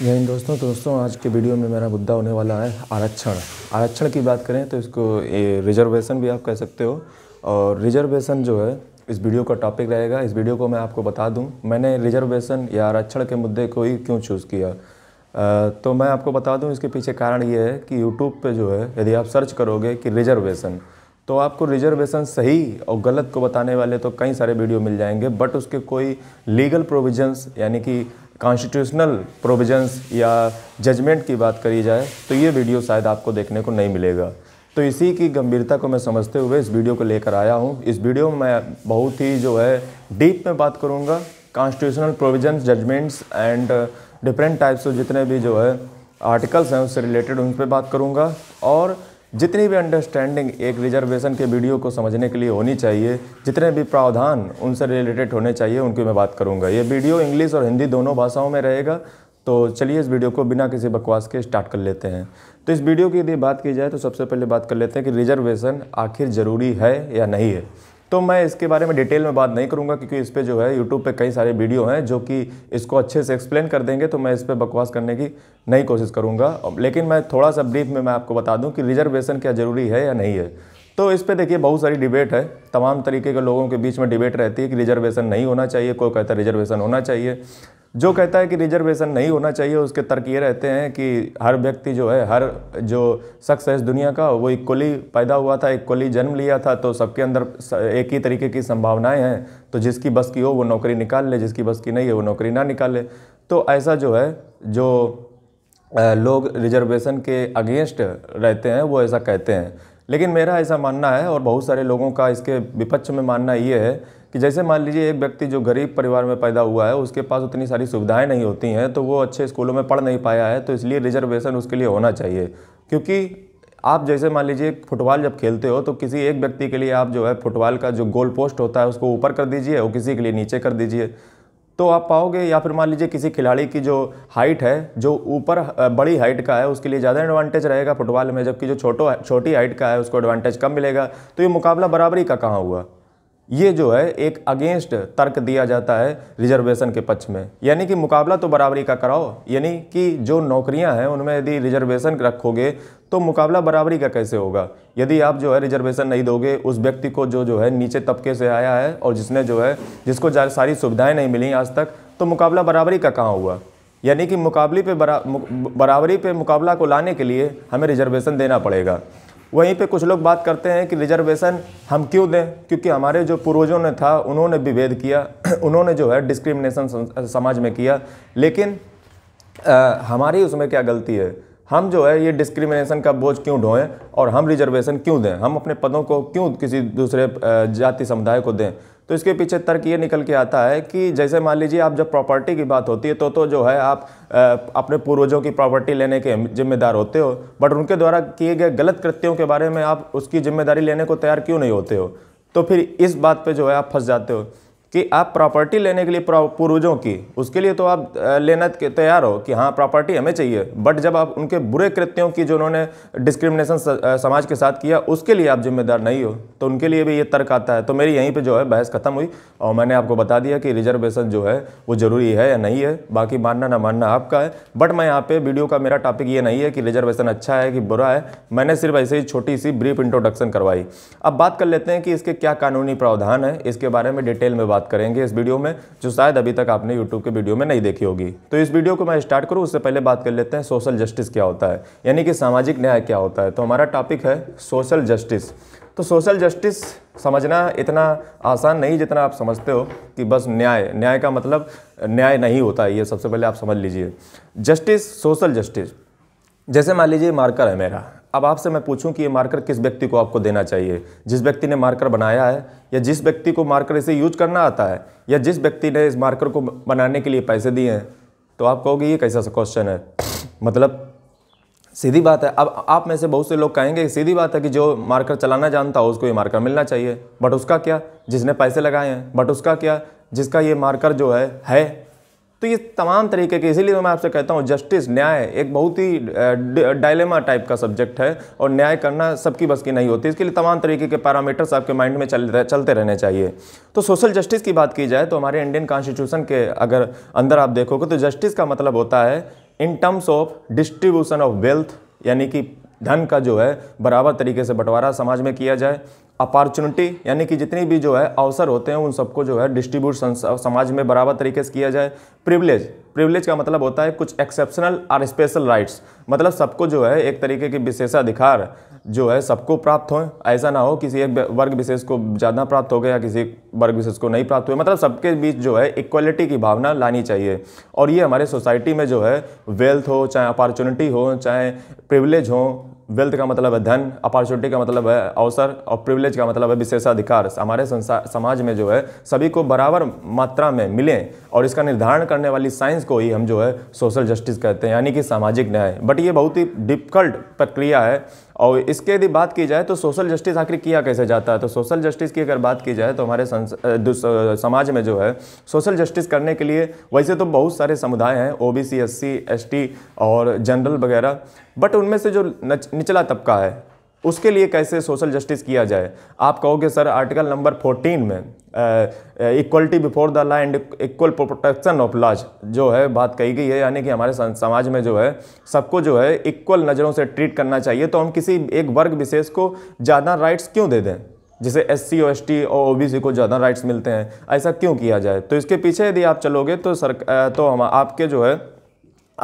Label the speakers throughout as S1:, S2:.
S1: जय दोस्तों तो दोस्तों आज के वीडियो में मेरा मुद्दा होने वाला है आरक्षण आरक्षण की बात करें तो इसको रिजर्वेशन भी आप कह सकते हो और रिजर्वेशन जो है इस वीडियो का टॉपिक रहेगा इस वीडियो को मैं आपको बता दूं मैंने रिजर्वेशन या आरक्षण के मुद्दे को ही क्यों चूज़ किया आ, तो मैं आपको बता दूँ इसके पीछे कारण ये है कि यूट्यूब पर जो है यदि आप सर्च करोगे कि रिजर्वेशन तो आपको रिजर्वेशन सही और गलत को बताने वाले तो कई सारे वीडियो मिल जाएंगे बट उसके कोई लीगल प्रोविजंस यानी कि कॉन्स्टिट्यूशनल प्रोविजंस या जजमेंट की बात करी जाए तो ये वीडियो शायद आपको देखने को नहीं मिलेगा तो इसी की गंभीरता को मैं समझते हुए इस वीडियो को लेकर आया हूँ इस वीडियो में मैं बहुत ही जो है डीप में बात करूँगा constitutional provisions judgments and different types of जितने भी जो है आर्टिकल्स हैं उससे रिलेटेड उन पर बात करूँगा और जितनी भी अंडरस्टैंडिंग एक रिजर्वेशन के वीडियो को समझने के लिए होनी चाहिए जितने भी प्रावधान उनसे रिलेटेड होने चाहिए उनकी मैं बात करूंगा ये वीडियो इंग्लिश और हिंदी दोनों भाषाओं में रहेगा तो चलिए इस वीडियो को बिना किसी बकवास के स्टार्ट कर लेते हैं तो इस वीडियो की यदि बात की जाए तो सबसे पहले बात कर लेते हैं कि रिजर्वेशन आखिर ज़रूरी है या नहीं है तो मैं इसके बारे में डिटेल में बात नहीं करूंगा क्योंकि इस पर जो है यूट्यूब पे कई सारे वीडियो हैं जो कि इसको अच्छे से एक्सप्लेन कर देंगे तो मैं इस पर बकवास करने की नहीं कोशिश करूंगा लेकिन मैं थोड़ा सा ब्रीफ में मैं आपको बता दूं कि रिजर्वेशन क्या ज़रूरी है या नहीं है तो इस पे देखिए बहुत सारी डिबेट है तमाम तरीके के लोगों के बीच में डिबेट रहती है कि रिजर्वेशन नहीं होना चाहिए कोई कहता है रिजर्वेशन होना चाहिए जो कहता है कि रिजर्वेशन नहीं होना चाहिए उसके तर्क ये रहते हैं कि हर व्यक्ति जो है हर जो शख्स है इस दुनिया का वो इक्वली पैदा हुआ था इक्वली जन्म लिया था तो सबके अंदर एक ही तरीके की संभावनाएं हैं तो जिसकी बस की हो वो नौकरी निकाल ले जिसकी बस की नहीं है वो नौकरी ना निकाले तो ऐसा जो है जो लोग रिजर्वेशन के अगेंस्ट रहते हैं वो ऐसा कहते हैं लेकिन मेरा ऐसा मानना है और बहुत सारे लोगों का इसके विपक्ष में मानना ये है कि जैसे मान लीजिए एक व्यक्ति जो गरीब परिवार में पैदा हुआ है उसके पास उतनी सारी सुविधाएं नहीं होती हैं तो वो अच्छे स्कूलों में पढ़ नहीं पाया है तो इसलिए रिजर्वेशन उसके लिए होना चाहिए क्योंकि आप जैसे मान लीजिए फुटबॉल जब खेलते हो तो किसी एक व्यक्ति के लिए आप जो है फुटबॉल का जो गोल पोस्ट होता है उसको ऊपर कर दीजिए और किसी के लिए नीचे कर दीजिए तो आप पाओगे या फिर मान लीजिए किसी खिलाड़ी की जो हाइट है जो ऊपर बड़ी हाइट का है उसके लिए ज़्यादा एडवांटेज रहेगा फुटबॉल में जबकि जो छोटो छोटी हाइट का है उसको एडवांटेज कम मिलेगा तो ये मुकाबला बराबरी का कहाँ हुआ ये जो है एक अगेंस्ट तर्क दिया जाता है रिजर्वेशन के पक्ष में यानी कि मुकाबला तो बराबरी का कराओ यानी कि जो नौकरियां हैं उनमें यदि रिजर्वेशन रखोगे तो मुकाबला बराबरी का कैसे होगा यदि आप जो है रिजर्वेशन नहीं दोगे उस व्यक्ति को जो जो है नीचे तबके से आया है और जिसने जो है जिसको सारी सुविधाएँ नहीं मिली आज तक तो मुकाबला बराबरी का कहाँ हुआ यानी कि मुकाबले पर बरा, बराबरी पर मुकाबला को लाने के लिए हमें रिजर्वेशन देना पड़ेगा वहीं पे कुछ लोग बात करते हैं कि रिजर्वेशन हम क्यों दें क्योंकि हमारे जो पूर्वजों ने था उन्होंने विभेद किया उन्होंने जो है डिस्क्रिमिनेशन समाज में किया लेकिन आ, हमारी उसमें क्या गलती है हम जो है ये डिस्क्रिमिनेशन का बोझ क्यों ढोएं और हम रिजर्वेशन क्यों दें हम अपने पदों को क्यों किसी दूसरे जाति समुदाय को दें तो इसके पीछे तर्क ये निकल के आता है कि जैसे मान लीजिए आप जब प्रॉपर्टी की बात होती है तो तो जो है आप अपने पूर्वजों की प्रॉपर्टी लेने के जिम्मेदार होते हो बट उनके द्वारा किए गए गलत कृत्यों के बारे में आप उसकी जिम्मेदारी लेने को तैयार क्यों नहीं होते हो तो फिर इस बात पर जो है आप फंस जाते हो कि आप प्रॉपर्टी लेने के लिए पूर्वजों की उसके लिए तो आप लेना तैयार हो कि हाँ प्रॉपर्टी हमें चाहिए बट जब आप उनके बुरे कृत्यों की जो उन्होंने डिस्क्रिमिनेशन समाज के साथ किया उसके लिए आप जिम्मेदार नहीं हो तो उनके लिए भी ये तर्क आता है तो मेरी यहीं पे जो है बहस खत्म हुई और मैंने आपको बता दिया कि रिजर्वेशन जो है वो ज़रूरी है या नहीं है बाकी मानना ना मानना आपका है बट मैं यहाँ पर वीडियो का मेरा टॉपिक ये नहीं है कि रिजर्वेशन अच्छा है कि बुरा है मैंने सिर्फ ऐसे ही छोटी सी ब्रीफ इंट्रोडक्शन करवाई अब बात कर लेते हैं कि इसके क्या कानूनी प्रावधान है इसके बारे में डिटेल में बात बात करेंगे इस वीडियो में जो शायद अभी तक आपने यूट्यूब के वीडियो में नहीं देखी होगी तो इस वीडियो को मैं स्टार्ट करूँ उससे पहले बात कर लेते हैं सोशल जस्टिस क्या होता है यानी कि सामाजिक न्याय क्या होता है तो हमारा टॉपिक है सोशल जस्टिस तो सोशल जस्टिस समझना इतना आसान नहीं जितना आप समझते हो कि बस न्याय न्याय का मतलब न्याय नहीं होता है ये सबसे पहले आप समझ लीजिए जस्टिस सोशल जस्टिस जैसे मान लीजिए मार्कर है मेरा अब आपसे मैं पूछूं कि ये मार्कर किस व्यक्ति को आपको देना चाहिए जिस व्यक्ति ने मार्कर बनाया है या जिस व्यक्ति को मार्कर इसे यूज करना आता है या जिस व्यक्ति ने इस मार्कर को बनाने के लिए पैसे दिए हैं तो आप कहोगे ये कैसा सा क्वेश्चन है मतलब सीधी बात है अब आप में से बहुत से लोग कहेंगे सीधी बात है कि जो मार्कर चलाना जानता हो उसको ये मार्कर मिलना चाहिए बट उसका क्या जिसने पैसे लगाए हैं बट उसका क्या जिसका ये मार्कर जो है है तो ये तमाम तरीके के इसीलिए मैं आपसे कहता हूँ जस्टिस न्याय एक बहुत ही डायलेमा टाइप का सब्जेक्ट है और न्याय करना सबकी बस की नहीं होती इसके लिए तमाम तरीके के पैरामीटर्स आपके माइंड में चल चलते रहने चाहिए तो सोशल जस्टिस की बात की जाए तो हमारे इंडियन कॉन्स्टिट्यूशन के अगर अंदर आप देखोगे तो जस्टिस का मतलब होता है in terms of distribution of wealth यानी कि धन का जो है बराबर तरीके से बंटवारा समाज में किया जाए अपॉर्चुनिटी यानी कि जितनी भी जो है अवसर होते हैं उन सबको जो है डिस्ट्रीब्यूट समाज में बराबर तरीके से किया जाए प्रिविलेज प्रिविलेज का मतलब होता है कुछ एक्सेप्शनल और स्पेशल राइट्स मतलब सबको जो है एक तरीके के विशेषाधिकार जो है सबको प्राप्त हो ऐसा ना हो किसी एक वर्ग विशेष को ज़्यादा प्राप्त हो गया या किसी वर्ग विशेष को नहीं प्राप्त हुए मतलब सबके बीच जो है इक्वलिटी की भावना लानी चाहिए और ये हमारे सोसाइटी में जो है वेल्थ हो चाहे अपॉर्चुनिटी हो चाहे प्रिविलेज हो वेल्थ का मतलब है धन अपॉर्चुनिटी का मतलब है अवसर और प्रिविलेज का मतलब है विशेषाधिकार हमारे समाज में जो है सभी को बराबर मात्रा में मिलें और इसका निर्धारण करने वाली साइंस को ही हम जो है सोशल जस्टिस कहते हैं यानी कि सामाजिक न्याय बट ये बहुत ही डिफिकल्ट प्रक्रिया है और इसके यदि बात की जाए तो सोशल जस्टिस आखिर किया कैसे जाता है तो सोशल जस्टिस की अगर बात की जाए तो हमारे समाज में जो है सोशल जस्टिस करने के लिए वैसे तो बहुत सारे समुदाय हैं O B C S C S T और जनरल वगैरह बट उनमें से जो निचला तबका है उसके लिए कैसे सोशल जस्टिस किया जाए आप कहोगे सर आर्टिकल नंबर 14 में equality before the law and equal protection of laws जो है बात कही गई है यानी कि हमारे समाज में जो है सबको जो है इक्वल नज़रों से ट्रीट करना चाहिए तो हम किसी एक वर्ग विशेष को ज़्यादा राइट्स क्यों दे दें जैसे एस सी ओ एस टी और ओ बी सी को ज़्यादा राइट्स मिलते हैं ऐसा क्यों किया जाए तो इसके पीछे यदि आप चलोगे तो सर तो हम आपके जो है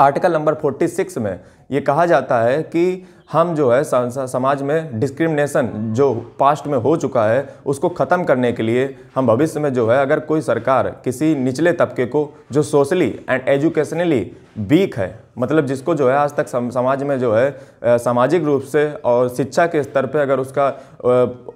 S1: आर्टिकल नंबर 46 में ये कहा जाता है कि हम जो है समाज में डिस्क्रिमिनेशन जो पास्ट में हो चुका है उसको ख़त्म करने के लिए हम भविष्य में जो है अगर कोई सरकार किसी निचले तबके को जो सोशली एंड एजुकेशनली वीक है मतलब जिसको जो है आज तक समाज में जो है सामाजिक रूप से और शिक्षा के स्तर पे अगर उसका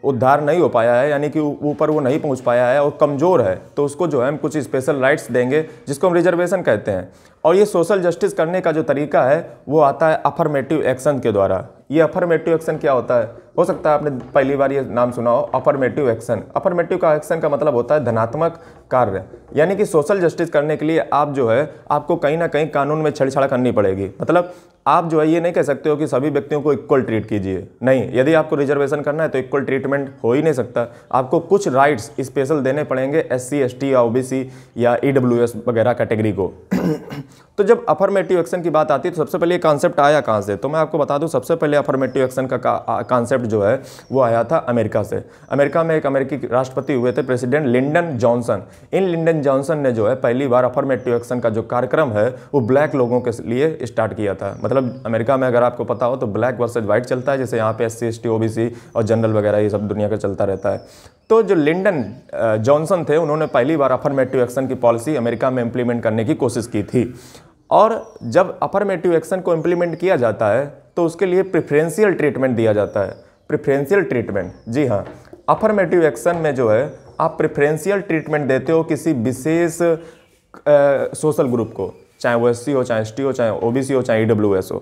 S1: उद्धार नहीं हो पाया है यानी कि ऊपर वो नहीं पहुंच पाया है और कमज़ोर है तो उसको जो है हम कुछ स्पेशल राइट्स देंगे जिसको हम रिजर्वेशन कहते हैं और ये सोशल जस्टिस करने का जो तरीका है वो आता है अफर्मेटिव एक्शन के द्वारा ये अफर्मेटिव एक्शन क्या होता है हो सकता है आपने पहली बार ये नाम सुना हो अपरमेटिव एक्शन अपरमेटिव का एक्शन का मतलब होता है धनात्मक कार्य यानी कि सोशल जस्टिस करने के लिए आप जो है आपको कहीं ना कहीं कानून में छेड़छाड़ करनी पड़ेगी मतलब आप जो है ये नहीं कह सकते हो कि सभी व्यक्तियों को इक्वल ट्रीट कीजिए नहीं यदि आपको रिजर्वेशन करना है तो इक्वल ट्रीटमेंट हो ही नहीं सकता आपको कुछ राइट्स स्पेशल देने पड़ेंगे एस सी एस टी या ओ बी सी या ई डब्ल्यू एस वगैरह कैटेगरी को तो जब अफर्मेटिव एक्शन की बात आती है तो सबसे पहले ये कॉन्सेप्ट आया कहाँ से तो मैं आपको बता दूँ सबसे पहले अफर्मेटिव एक्शन का कॉन्सेप्ट जो है वो आया था अमेरिका से अमेरिका में एक अमेरिकी राष्ट्रपति हुए थे प्रेसिडेंट लिंडन जॉनसन इन लिंडन जॉनसन ने जो है पहली बार अफर्मेटिव एक्शन का जो कार्यक्रम है वो ब्लैक लोगों के लिए स्टार्ट किया था मतलब अमेरिका में अगर आपको पता हो तो ब्लैक वर्सेज व्हाइट चलता है जैसे यहाँ पे एस सी ओबीसी और जनरल वगैरह ये सब दुनिया का चलता रहता है तो जो लिंडन जॉनसन थे उन्होंने पहली बार अफर्मेटिव एक्शन की पॉलिसी अमेरिका में इम्प्लीमेंट करने की कोशिश की थी और जब अफर्मेटिव एक्शन को इम्प्लीमेंट किया जाता है तो उसके लिए प्रेफरेंशियल ट्रीटमेंट दिया जाता है प्रिफ्रेंशियल ट्रीटमेंट जी हाँ अफर्मेटिव एक्शन में जो है आप प्रिफ्रेंशियल ट्रीटमेंट देते हो किसी विशेष सोशल ग्रुप को चाहे वो एस हो चाहे एस हो चाहे ओ हो चाहे ई हो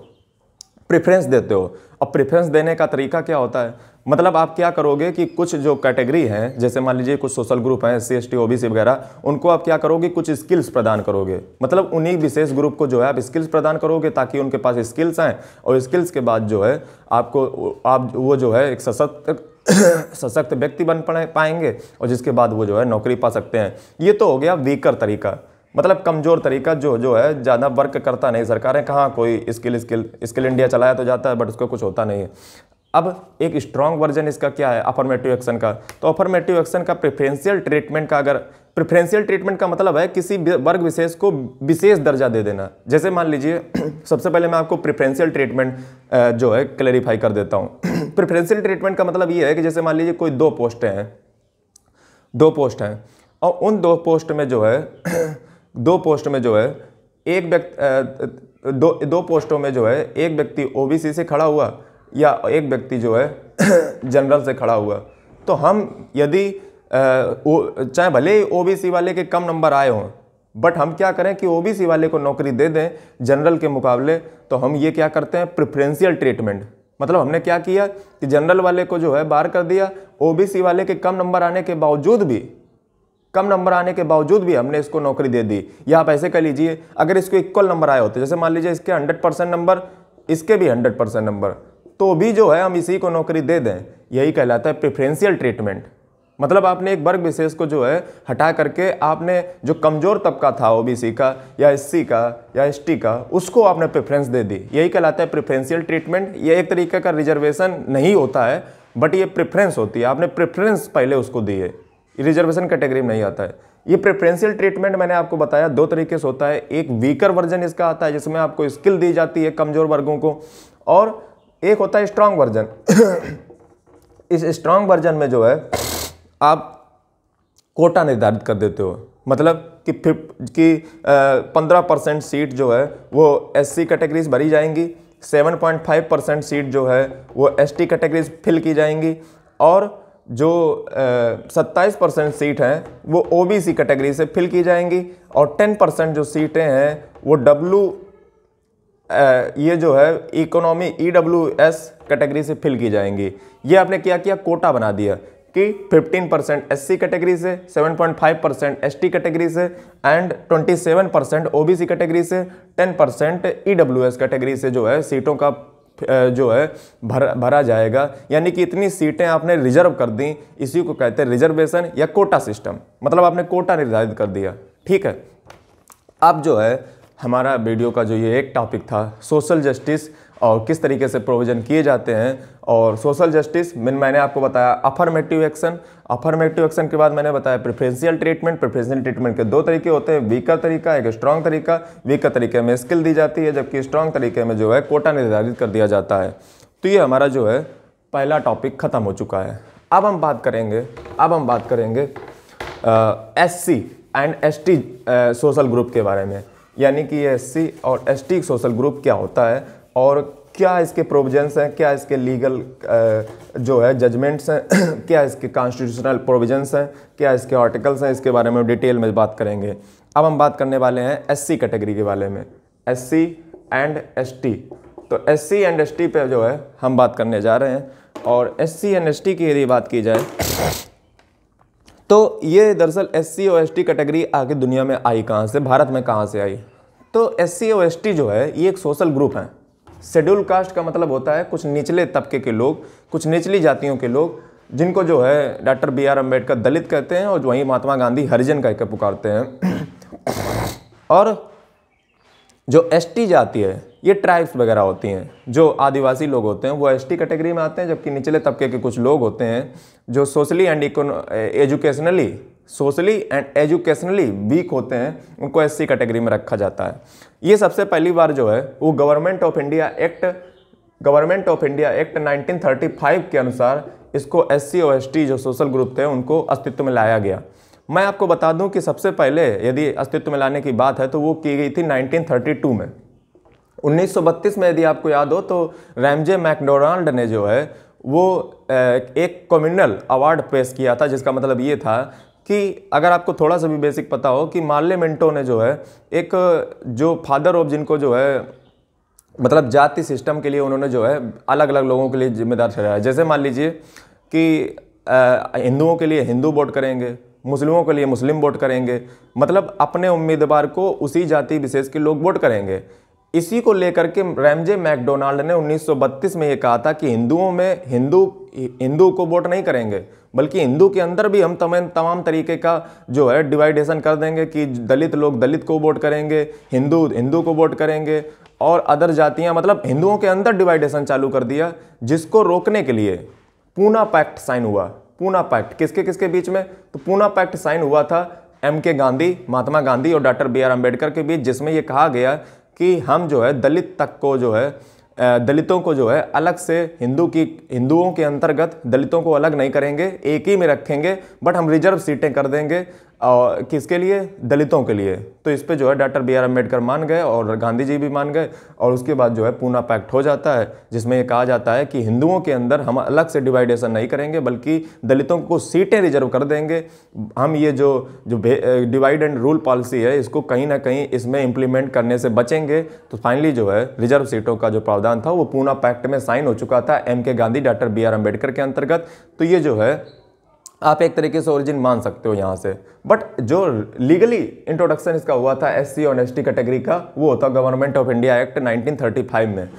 S1: प्रेफरेंस देते हो अब प्रेफरेंस देने का तरीका क्या होता है मतलब आप क्या करोगे कि कुछ जो कैटेगरी हैं जैसे मान लीजिए कुछ सोशल ग्रुप हैं S C S T O B C वगैरह उनको आप क्या करोगे कुछ स्किल्स प्रदान करोगे मतलब उन्हीं विशेष ग्रुप को जो है आप स्किल्स प्रदान करोगे ताकि उनके पास स्किल्स आएँ और स्किल्स के बाद जो है आपको आप वो जो है एक सशक्त सशक्त व्यक्ति बन पाएंगे और जिसके बाद वो जो है नौकरी पा सकते हैं ये तो हो गया वीकर तरीका मतलब कमज़ोर तरीका जो जो है ज़्यादा वर्क करता नहीं सरकारें कहाँ कोई स्किल स्किल स्किल इंडिया चलाया तो जाता है बट उसको कुछ होता नहीं है अब एक स्ट्रॉन्ग वर्जन इसका क्या है अफर्मेटिव एक्शन का तो अफर्मेटिव एक्शन का प्रेफरेंशियल ट्रीटमेंट का अगर प्रेफरेंशियल ट्रीटमेंट का मतलब है किसी वर्ग विशेष को विशेष दर्जा दे देना जैसे मान लीजिए सबसे पहले मैं आपको प्रेफरेंशियल ट्रीटमेंट जो है क्लैरिफाई कर देता हूँ प्रेफरेंशियल ट्रीटमेंट का मतलब ये है कि जैसे मान लीजिए कोई दो पोस्ट हैं दो पोस्ट हैं और उन दो पोस्ट में जो है दो पोस्ट में जो है एक व्यक्ति दो दो पोस्टों में जो है एक व्यक्ति ओबीसी से खड़ा हुआ या एक व्यक्ति जो है जनरल से खड़ा हुआ तो हम यदि चाहे भले ही सी वाले के कम नंबर आए हों बट हम क्या करें कि सी वाले को नौकरी दे दें जनरल के मुकाबले तो हम ये क्या करते हैं प्रिफ्रेंशियल ट्रीटमेंट मतलब हमने क्या किया कि जनरल वाले को जो है बार कर दिया सी वाले के कम नंबर आने के बावजूद भी कम नंबर आने के बावजूद भी हमने इसको नौकरी दे दी या आप ऐसे कह लीजिए अगर इसको इक्वल नंबर आए होते जैसे मान लीजिए इसके हंड्रेड परसेंट नंबर इसके भी हंड्रेड परसेंट नंबर तो भी जो है हम इसी को नौकरी दे दें यही कहलाता है प्रिफ्रेंशियल ट्रीटमेंट मतलब आपने एक वर्ग विशेष को जो है हटा करके आपने जो कमज़ोर तबका था ओबीसी का या एससी का या एसटी का उसको आपने प्रेफरेंस दे दी यही कहलाता है प्रेफरेंशियल ट्रीटमेंट ये एक तरीके का रिजर्वेशन नहीं होता है बट ये प्रेफरेंस होती है आपने प्रेफरेंस पहले उसको दी है रिजर्वेशन कैटेगरी में नहीं आता है ये प्रेफरेंशियल ट्रीटमेंट मैंने आपको बताया दो तरीके से होता है एक वीकर वर्जन इसका आता है जिसमें आपको स्किल दी जाती है कमज़ोर वर्गों को और एक होता है स्ट्रांग वर्जन इस स्ट्रांग वर्जन में जो है आप कोटा निर्धारित कर देते हो मतलब कि फिफ कि पंद्रह परसेंट सीट जो है वो एससी कैटेगरीज भरी जाएंगी seven point five percent seat जो है वो एसटी कैटेगरीज फिल की जाएंगी और जो सत्ताईस परसेंट सीट हैं वो ओबीसी कैटेगरी से फिल की जाएंगी और टेन परसेंट जो सीटें हैं वो डब्ल्यू ये जो है economy E W S category से फिल की जाएंगी ये आपने क्या किया कोटा बना दिया कि 15 परसेंट एस कैटेगरी से 7.5 परसेंट एस कैटेगरी से एंड 27 परसेंट ओ कैटेगरी से 10 परसेंट ई कैटेगरी से जो है सीटों का जो है भर भरा जाएगा यानी कि इतनी सीटें आपने रिजर्व कर दी इसी को कहते हैं रिजर्वेशन या कोटा सिस्टम मतलब आपने कोटा निर्धारित कर दिया ठीक है अब जो है हमारा वीडियो का जो ये एक टॉपिक था सोशल जस्टिस और किस तरीके से प्रोविज़न किए जाते हैं और सोशल जस्टिस में मैंने आपको बताया अफर्मेटिव एक्शन अफर्मेटिव एक्शन के बाद मैंने बताया प्रेफरेंशियल ट्रीटमेंट प्रेफरेंशियल ट्रीटमेंट के दो तरीके होते हैं वीकर तरीका एक स्ट्रांग तरीका वीकर तरीके में स्किल दी जाती है जबकि स्ट्रॉन्ग तरीके में जो है कोटा निर्धारित कर दिया जाता है तो ये हमारा जो है पहला टॉपिक ख़त्म हो चुका है अब हम बात करेंगे अब हम बात करेंगे S C and S T social group के बारे में यानी कि ये एस और एस सोशल ग्रुप क्या होता है और क्या इसके प्रोविजंस हैं क्या इसके लीगल जो है जजमेंट्स हैं क्या इसके कॉन्स्टिट्यूशनल प्रोविजंस हैं क्या इसके आर्टिकल्स हैं इसके बारे में डिटेल में बात करेंगे अब हम बात करने वाले हैं एस कैटेगरी के बारे में एस एंड एस तो एस एंड एस पे जो है हम बात करने जा रहे हैं और एस सी एंड एस की यदि बात की जाए तो ये दरअसल S C S T category आगे दुनिया में आई कहाँ से भारत में कहाँ से आई तो एस सी एस टी जो है ये एक सोशल ग्रुप है शेड्यूल कास्ट का मतलब होता है कुछ निचले तबके के लोग कुछ निचली जातियों के लोग जिनको जो है doctor B R Ambedkar Dalit कहते हैं और वहीं महात्मा गांधी हरिजन कह के पुकारते हैं और जो एस टी जाति है ये ट्राइब्स वगैरह होती हैं जो आदिवासी लोग होते हैं वो एस कैटेगरी में आते हैं जबकि निचले तबके के कुछ लोग होते हैं जो socially and educationally socially and educationally weak होते हैं उनको एस कैटेगरी में रखा जाता है ये सबसे पहली बार जो है वो government of India act government of India act 1935 के अनुसार इसको एस सी और एस टी जो सोशल ग्रुप थे उनको अस्तित्व में लाया गया मैं आपको बता दूं कि सबसे पहले यदि अस्तित्व में लाने की बात है तो वो की गई थी 1932 में 1932 में यदि आपको याद हो तो रैमजे मैकडोनाल्ड ने जो है वो एक कम्युनल अवार्ड पेश किया था जिसका मतलब ये था कि अगर आपको थोड़ा सा भी बेसिक पता हो कि मार्ले मिंटो ने जो है एक जो फादर ऑफ जिनको जो है मतलब जाति सिस्टम के लिए उन्होंने जो है अलग अलग लोगों के लिए जिम्मेदार ठहराया जैसे मान लीजिए कि हिंदुओं के लिए हिंदू वोट करेंगे मुस्लिमों के लिए मुस्लिम वोट करेंगे मतलब अपने उम्मीदवार को उसी जाति विशेष के लोग वोट करेंगे इसी को लेकर के रैमजे मैकडोनाल्ड ने 1932 में ये कहा था कि हिंदुओं में हिंदू हिंदू को वोट नहीं करेंगे बल्कि हिंदू के अंदर भी हम तमाम तमाम तरीके का जो है डिवाइडेशन कर देंगे कि दलित लोग दलित को वोट करेंगे हिंदू हिंदू को वोट करेंगे और अदर जातियां मतलब हिंदुओं के अंदर डिवाइडेशन चालू कर दिया जिसको रोकने के लिए पूना पैक्ट साइन हुआ पूना पैक्ट किसके किसके बीच में तो पूना पैक्ट साइन हुआ था एम के गांधी महात्मा गांधी और डॉक्टर बी आर अम्बेडकर के बीच जिसमें यह कहा गया कि हम जो है दलित तक को जो है दलितों को जो है अलग से हिंदू की हिंदुओं के अंतर्गत दलितों को अलग नहीं करेंगे एक ही में रखेंगे बट हम रिजर्व सीटें कर देंगे और किसके लिए दलितों के लिए तो इस पे जो है डॉक्टर बी आर अम्बेडकर मान गए और गांधी जी भी मान गए और उसके बाद जो है पूना पैक्ट हो जाता है जिसमें ये कहा जाता है कि हिंदुओं के अंदर हम अलग से डिवाइडेशन नहीं करेंगे बल्कि दलितों को सीटें रिजर्व कर देंगे हम ये जो जो डिवाइड एंड रूल पॉलिसी है इसको कहीं ना कहीं इसमें इम्प्लीमेंट करने से बचेंगे तो फाइनली जो है रिजर्व सीटों का जो प्रावधान था वो पूना पैक्ट में साइन हो चुका था M K Gandhi doctor B R Ambedkar के अंतर्गत तो ये जो है आप एक तरीके से ओरिजिन मान सकते हो यहाँ से बट जो लीगली इंट्रोडक्शन इसका हुआ था एस सी और एस टी कैटेगरी का वो होता गवर्नमेंट ऑफ इंडिया एक्ट 1935 में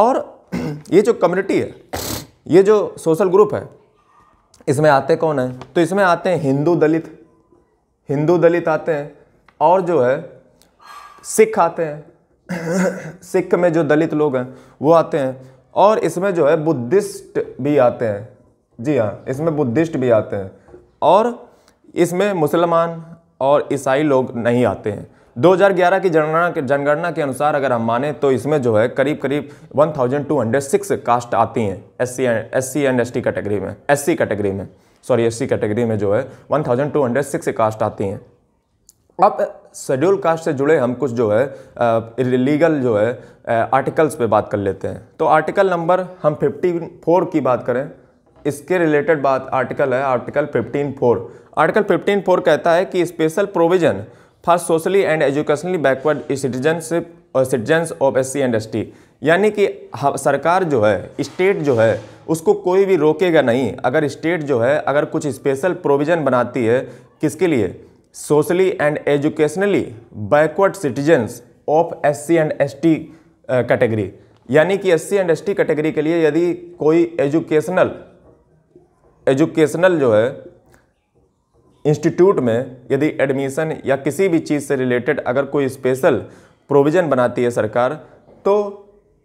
S1: और ये जो कम्युनिटी है ये जो सोशल ग्रुप है इसमें आते कौन है तो इसमें आते हैं हिंदू दलित हिंदू दलित आते हैं और जो है सिख आते हैं सिख में जो दलित लोग हैं वो आते हैं और इसमें जो है बुद्धिस्ट भी आते हैं जी हाँ इसमें बुद्धिस्ट भी आते हैं और इसमें मुसलमान और ईसाई लोग नहीं आते हैं 2011 की जनगणना के जनगणना के अनुसार अगर हम माने तो इसमें जो है करीब करीब 1206 कास्ट आती हैं S C and S C and S T category में एस सी कैटेगरी में सॉरी एस सी कैटेगरी में जो है 1206 कास्ट आती हैं अब शेड्यूल कास्ट से जुड़े हम कुछ जो है लीगल जो है आर्टिकल्स पे बात कर लेते हैं तो आर्टिकल नंबर हम फिफ्टी फोर की बात करें इसके रिलेटेड बात आर्टिकल है article fifteen four article fifteen four कहता है कि special provision for socially and educationally backward citizenship और citizens of S C and S T यानी कि सरकार जो है स्टेट जो है उसको कोई भी रोकेगा नहीं अगर स्टेट जो है अगर कुछ स्पेशल प्रोविज़न बनाती है किसके लिए socially and educationally backward citizens of S C and S T category यानी कि S C and S T category के लिए यदि कोई एजुकेशनल एजुकेशनल जो है इंस्टीट्यूट में यदि एडमिशन या किसी भी चीज़ से रिलेटेड अगर कोई स्पेशल प्रोविज़न बनाती है सरकार तो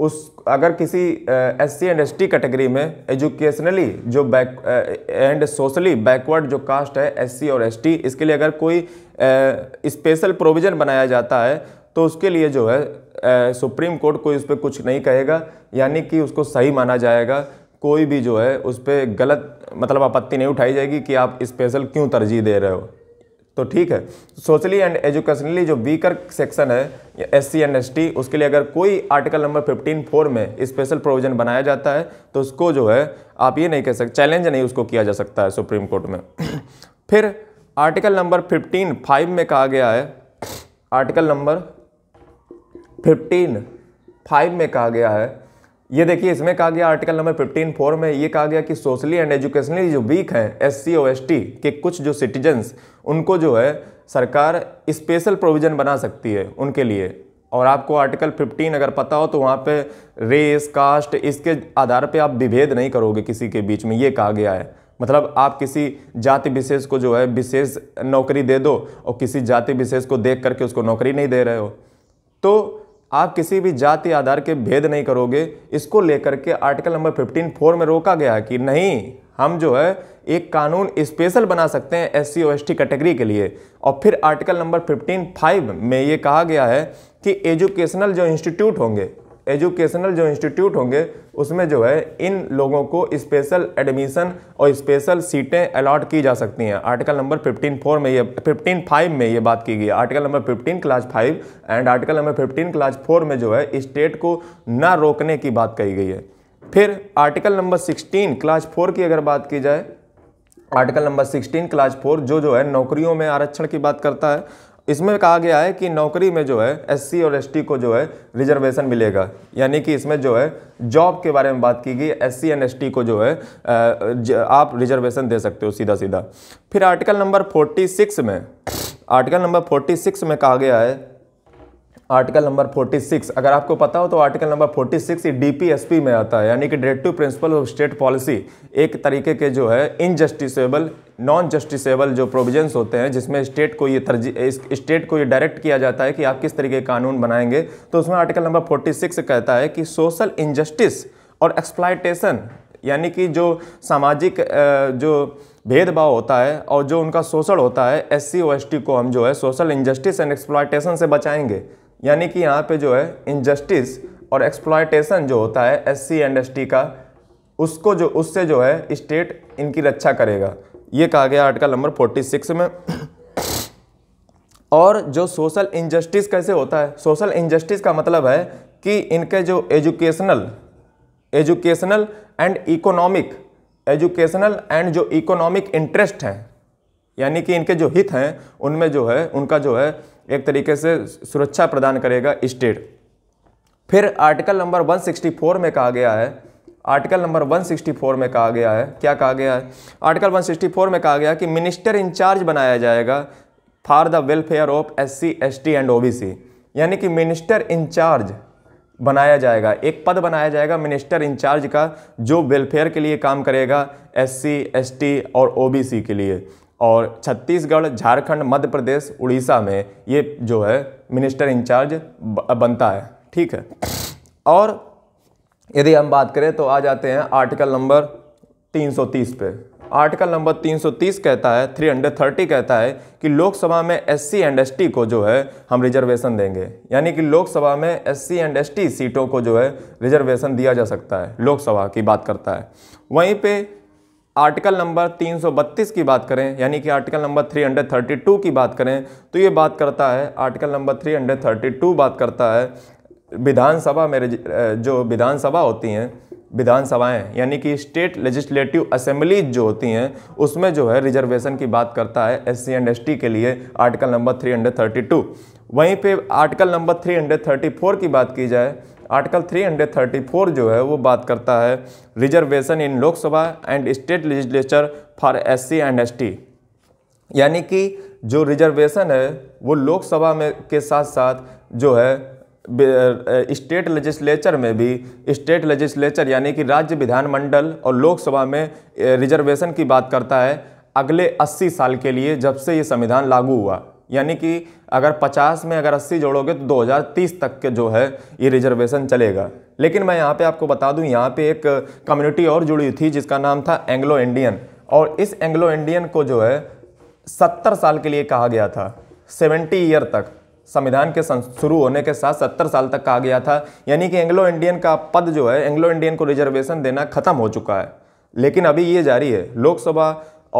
S1: उस अगर किसी S C and S T category में एजुकेशनली जो बैक एंड सोशली बैकवर्ड जो कास्ट है एस सी और एस टी इसके लिए अगर कोई स्पेशल प्रोविज़न बनाया जाता है तो उसके लिए जो है सुप्रीम कोर्ट कोई उस पर कुछ नहीं कहेगा यानी कि उसको सही माना जाएगा कोई भी जो है उस पर गलत मतलब आपत्ति नहीं उठाई जाएगी कि आप स्पेशल क्यों तरजीह दे रहे हो तो ठीक है सोशली एंड एजुकेशनली जो वीकर सेक्शन है S C and S T उसके लिए अगर कोई आर्टिकल नंबर फिफ्टीन फोर में स्पेशल प्रोविजन बनाया जाता है तो उसको जो है आप ये नहीं कह सकते चैलेंज नहीं उसको किया जा सकता है सुप्रीम कोर्ट में फिर आर्टिकल नंबर फिफ्टीन फाइव में कहा गया है आर्टिकल नंबर फिफ्टीन फाइव में कहा गया है ये देखिए इसमें कहा गया आर्टिकल नंबर फिफ्टीन फोर में ये कहा गया कि सोशली एंड एजुकेशनली जो वीक हैं एस सी ओ एस टी के कुछ जो सिटीजन्स उनको जो है सरकार स्पेशल प्रोविज़न बना सकती है उनके लिए और आपको आर्टिकल 15 अगर पता हो तो वहाँ पे रेस कास्ट इसके आधार पे आप विभेद नहीं करोगे किसी के बीच में ये कहा गया है मतलब आप किसी जाति विशेष को जो है विशेष नौकरी दे दो और किसी जाति विशेष को देख करके उसको नौकरी नहीं दे रहे हो तो आप किसी भी जाति आधार के भेद नहीं करोगे इसको लेकर के आर्टिकल नंबर फिफ्टीन फोर में रोका गया कि नहीं हम जो है एक कानून स्पेशल बना सकते हैं एस सी ओ एस टी कैटेगरी के लिए और फिर आर्टिकल नंबर फिफ्टीन फाइव में ये कहा गया है कि एजुकेशनल जो इंस्टीट्यूट होंगे एजुकेशनल जो इंस्टीट्यूट होंगे उसमें जो है इन लोगों को स्पेशल एडमिशन और स्पेशल सीटें अलाट की जा सकती हैं आर्टिकल नंबर फिफ्टीन फोर में ये फिफ्टीन फाइव में ये बात की गई है article number fifteen class five and article number fifteen class four में जो है स्टेट को ना रोकने की बात कही गई है फिर article number sixteen class four की अगर बात की जाए article number sixteen class four जो जो है नौकरियों में आरक्षण की बात करता है इसमें कहा गया है कि नौकरी में जो है एससी और एसटी को जो है रिजर्वेशन मिलेगा यानी कि इसमें जो है जॉब के बारे में बात की गई एससी एंड एसटी को जो है आप रिजर्वेशन दे सकते हो सीधा सीधा फिर आर्टिकल नंबर 46 में आर्टिकल नंबर 46 में कहा गया है आर्टिकल नंबर 46 अगर आपको पता हो तो आर्टिकल नंबर 46 एस डीपीएसपी में आता है यानी कि directive principle of state policy एक तरीके के जो है इनजस्टिसेबल नॉन जस्टिसेबल जो प्रोविजंस होते हैं जिसमें स्टेट को ये तरजीह स्टेट को ये डायरेक्ट किया जाता है कि आप किस तरीके कानून बनाएंगे तो उसमें आर्टिकल नंबर 46 कहता है कि सोशल इनजस्टिस और एक्सप्लाइटेशन यानी कि जो सामाजिक जो भेदभाव होता है और जो उनका शोषण होता है एस सी को हम जो है सोशल इनजस्टिस एंड एक्सप्लाइटेशन से बचाएंगे यानी कि यहाँ पे जो है इनजस्टिस और एक्सप्लॉयटेशन जो होता है S C and S T का उसको जो उससे जो है स्टेट इनकी रक्षा करेगा ये कहा गया आर्टिकल नंबर फोर्टी सिक्स में और जो सोशल इनजस्टिस कैसे होता है सोशल इनजस्टिस का मतलब है कि इनके जो educational educational and economic educational and जो इकोनॉमिक इंटरेस्ट हैं यानी कि इनके जो हित हैं उनमें जो है उनका जो है एक तरीके से सुरक्षा प्रदान करेगा स्टेट फिर आर्टिकल नंबर 164 में कहा गया है आर्टिकल नंबर 164 में कहा गया है क्या कहा गया है आर्टिकल 164 में कहा गया कि मिनिस्टर इंचार्ज बनाया जाएगा for the welfare of S C S T and O B C यानी कि मिनिस्टर इंचार्ज बनाया जाएगा एक पद बनाया जाएगा मिनिस्टर इंचार्ज का जो वेलफेयर के लिए काम करेगा एस सी एस टी और ओ बी सी के लिए और छत्तीसगढ़ झारखंड मध्य प्रदेश उड़ीसा में ये जो है मिनिस्टर इंचार्ज बनता है ठीक है और यदि हम बात करें तो आ जाते हैं आर्टिकल नंबर 330 पे आर्टिकल नंबर 330 कहता है 330 कहता है कि लोकसभा में एस सी एंड एस को जो है हम रिजर्वेशन देंगे यानी कि लोकसभा में एस सी एंड एस सीटों को जो है रिजर्वेशन दिया जा सकता है लोकसभा की बात करता है वहीं पे आर्टिकल नंबर 332 की बात करें यानी कि आर्टिकल नंबर 332 की बात करें तो ये बात करता है आर्टिकल नंबर 332 बात करता है विधानसभा में जो विधानसभा होती हैं विधानसभाएं यानी कि स्टेट लेजिस्लेटिव असेंबली जो होती हैं उसमें जो है रिजर्वेशन की बात करता है S C and S T के लिए आर्टिकल नंबर 332 वहीं पे आर्टिकल नंबर 334 की बात की जाए आर्टिकल 334 जो है वो बात करता है reservation in Lok Sabha and state legislature for S C and S T यानी कि जो रिजर्वेशन है वो लोकसभा में के साथ साथ जो है स्टेट लेजिस्लेचर में भी स्टेट लेजिस्लेचर यानी कि राज्य विधानमंडल और लोकसभा में रिजर्वेशन की बात करता है अगले 80 साल के लिए जब से ये संविधान लागू हुआ यानी कि अगर 50 में अगर 80 जोड़ोगे तो 2030 तक के जो है ये रिजर्वेशन चलेगा लेकिन मैं यहाँ पे आपको बता दूँ यहाँ पे एक कम्युनिटी और जुड़ी थी जिसका नाम था एंग्लो इंडियन और इस एंग्लो इंडियन को जो है सत्तर साल के लिए कहा गया था सेवेंटी ईयर तक संविधान के शुरू होने के साथ सत्तर साल तक कहा गया था यानी कि एंग्लो इंडियन का पद जो है एंग्लो इंडियन को रिजर्वेशन देना खत्म हो चुका है लेकिन अभी ये जारी है लोकसभा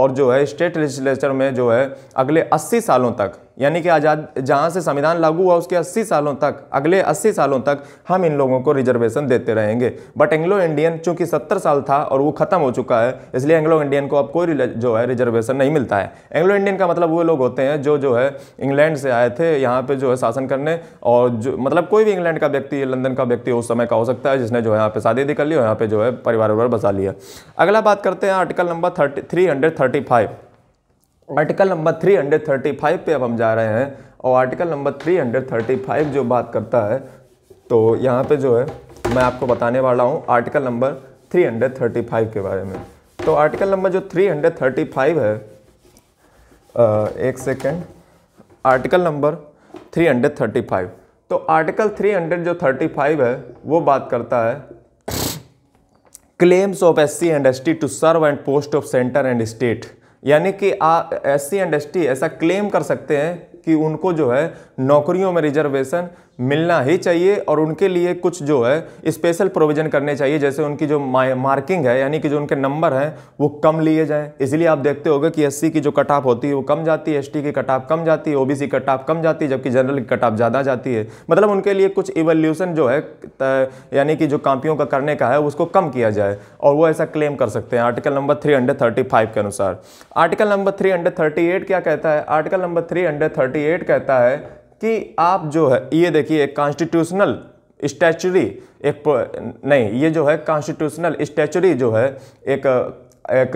S1: और जो है स्टेट लेजिस्लेचर में जो है अगले 80 सालों तक यानी कि आज़ाद जहाँ से संविधान लागू हुआ उसके 80 सालों तक अगले 80 सालों तक हम इन लोगों को रिजर्वेशन देते रहेंगे बट एंग्लो इंडियन चूँकि सत्तर साल था और वो ख़त्म हो चुका है इसलिए एंग्लो इंडियन को अब कोई जो है रिजर्वेशन नहीं मिलता है एंग्लो इंडियन का मतलब वो लोग होते हैं जो जो है इंग्लैंड से आए थे यहाँ पर जो है शासन करने और जो मतलब कोई भी इंग्लैंड का व्यक्ति लंदन का व्यक्ति उस समय का हो सकता है जिसने जो है यहाँ पर शादी दी कर ली और यहाँ पर जो है परिवार उवर बसा लिया अगला बात करते हैं article number thirty three article number 335 पे अब हम जा रहे हैं और आर्टिकल नंबर 335 जो बात करता है तो यहाँ पे जो है मैं आपको बताने वाला हूँ आर्टिकल नंबर 335 के बारे में तो आर्टिकल नंबर जो 335 है आ, एक सेकेंड आर्टिकल नंबर 335 तो आर्टिकल 300 जो 35 है वो बात करता है claims of S C and S T to serve and post of centre and state यानी कि एस सी एंड एस ऐसा क्लेम कर सकते हैं कि उनको जो है नौकरियों में रिजर्वेशन मिलना ही चाहिए और उनके लिए कुछ जो है स्पेशल प्रोविज़न करने चाहिए जैसे उनकी जो मार्किंग है यानी कि जो उनके नंबर हैं वो कम लिए जाएं इसलिए आप देखते होगे कि एससी की जो कट ऑफ होती है वो कम जाती है एसटी की कट ऑफ कम जाती है ओबीसी कट ऑफ कम जाती है जबकि जनरल की कट ऑफ ज़्यादा जाती है मतलब उनके लिए कुछ इवोल्यूशन जो है यानी कि जो कापियों का करने का है उसको कम किया जाए और वो ऐसा क्लेम कर सकते हैं आर्टिकल नंबर थ्री के अनुसार आर्टिकल नंबर थ्री क्या कहता है आर्टिकल नंबर थ्री कहता है कि आप जो है ये देखिए एक कॉन्स्टिट्यूशनल स्टैचुरी एक नहीं ये जो है कॉन्स्टिट्यूशनल स्टैचुरी जो है एक एक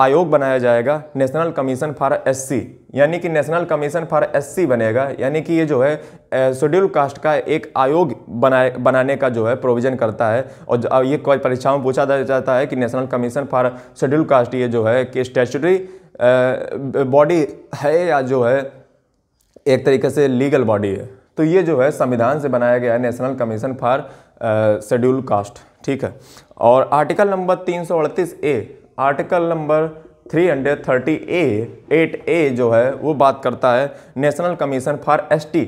S1: आयोग बनाया जाएगा नेशनल कमीशन फॉर एससी यानी कि नेशनल कमीशन फॉर एससी बनेगा यानी कि ये जो है शेड्यूल कास्ट का एक आयोग बनाए बनाने का जो है प्रोविज़न करता है और ये परीक्षाओं में पूछा जाता है कि national commission for schedule caste ये जो है कि स्टैचुरी बॉडी है या जो है एक तरीके से लीगल बॉडी है तो ये जो है संविधान से बनाया गया है national commission for schedule caste ठीक है और आर्टिकल नंबर तीन ए आर्टिकल नंबर 330 ए 8 ए जो है वो बात करता है नेशनल कमीशन फॉर एसटी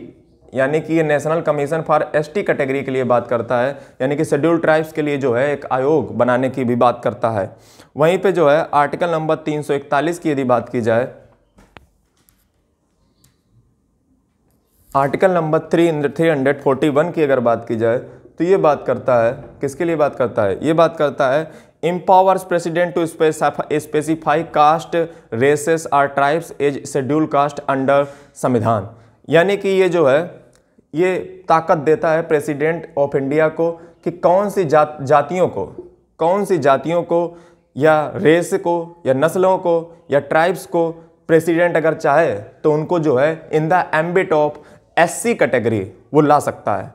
S1: यानी कि ये national commission for ST category के लिए बात करता है यानी कि शेड्यूल ट्राइब्स के लिए जो है एक आयोग बनाने की भी बात करता है वहीं पे जो है आर्टिकल नंबर 341 की यदि बात की जाए article number three three hundred forty one की अगर बात की जाए तो ये बात करता है किसके लिए बात करता है ये बात करता है empowers president to specify caste races or tribes as schedule caste under संविधान यानी कि ये जो है ये ताकत देता है प्रेसिडेंट ऑफ इंडिया को कि कौन सी जा जातियों को कौन सी जातियों को या रेस को या नस्लों को या ट्राइब्स को प्रेसिडेंट अगर चाहे तो उनको जो है in the ambit of SC category वो ला सकता है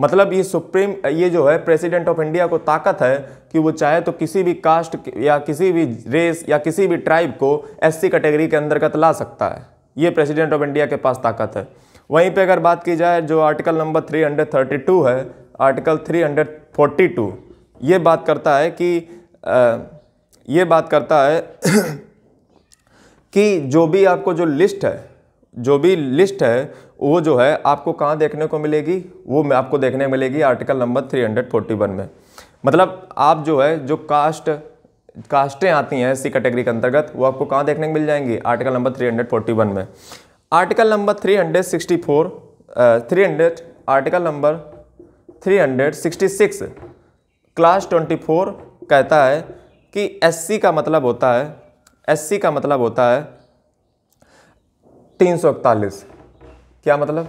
S1: मतलब ये सुप्रीम ये जो है प्रेसिडेंट ऑफ इंडिया को ताकत है कि वो चाहे तो किसी भी कास्ट या किसी भी रेस या किसी भी ट्राइब को एससी कैटेगरी के अंतर्गत ला सकता है ये प्रेसिडेंट ऑफ इंडिया के पास ताकत है वहीं पे अगर बात की जाए जो आर्टिकल नंबर 332 है आर्टिकल 342 ये बात करता है कि आ, ये बात करता है कि जो भी आपको जो लिस्ट है जो भी लिस्ट है वो जो है आपको कहाँ देखने को मिलेगी वो आपको देखने को मिलेगी आर्टिकल नंबर 341 में मतलब आप जो है जो कास्ट कास्टें आती हैं एस कैटेगरी के अंतर्गत वो आपको कहाँ देखने को मिल जाएंगी आर्टिकल नंबर 341 में article number 364 hundred article number 366 class 24 कहता है कि सी का मतलब होता है सी का मतलब होता है तीन सौ इकतालीस क्या मतलब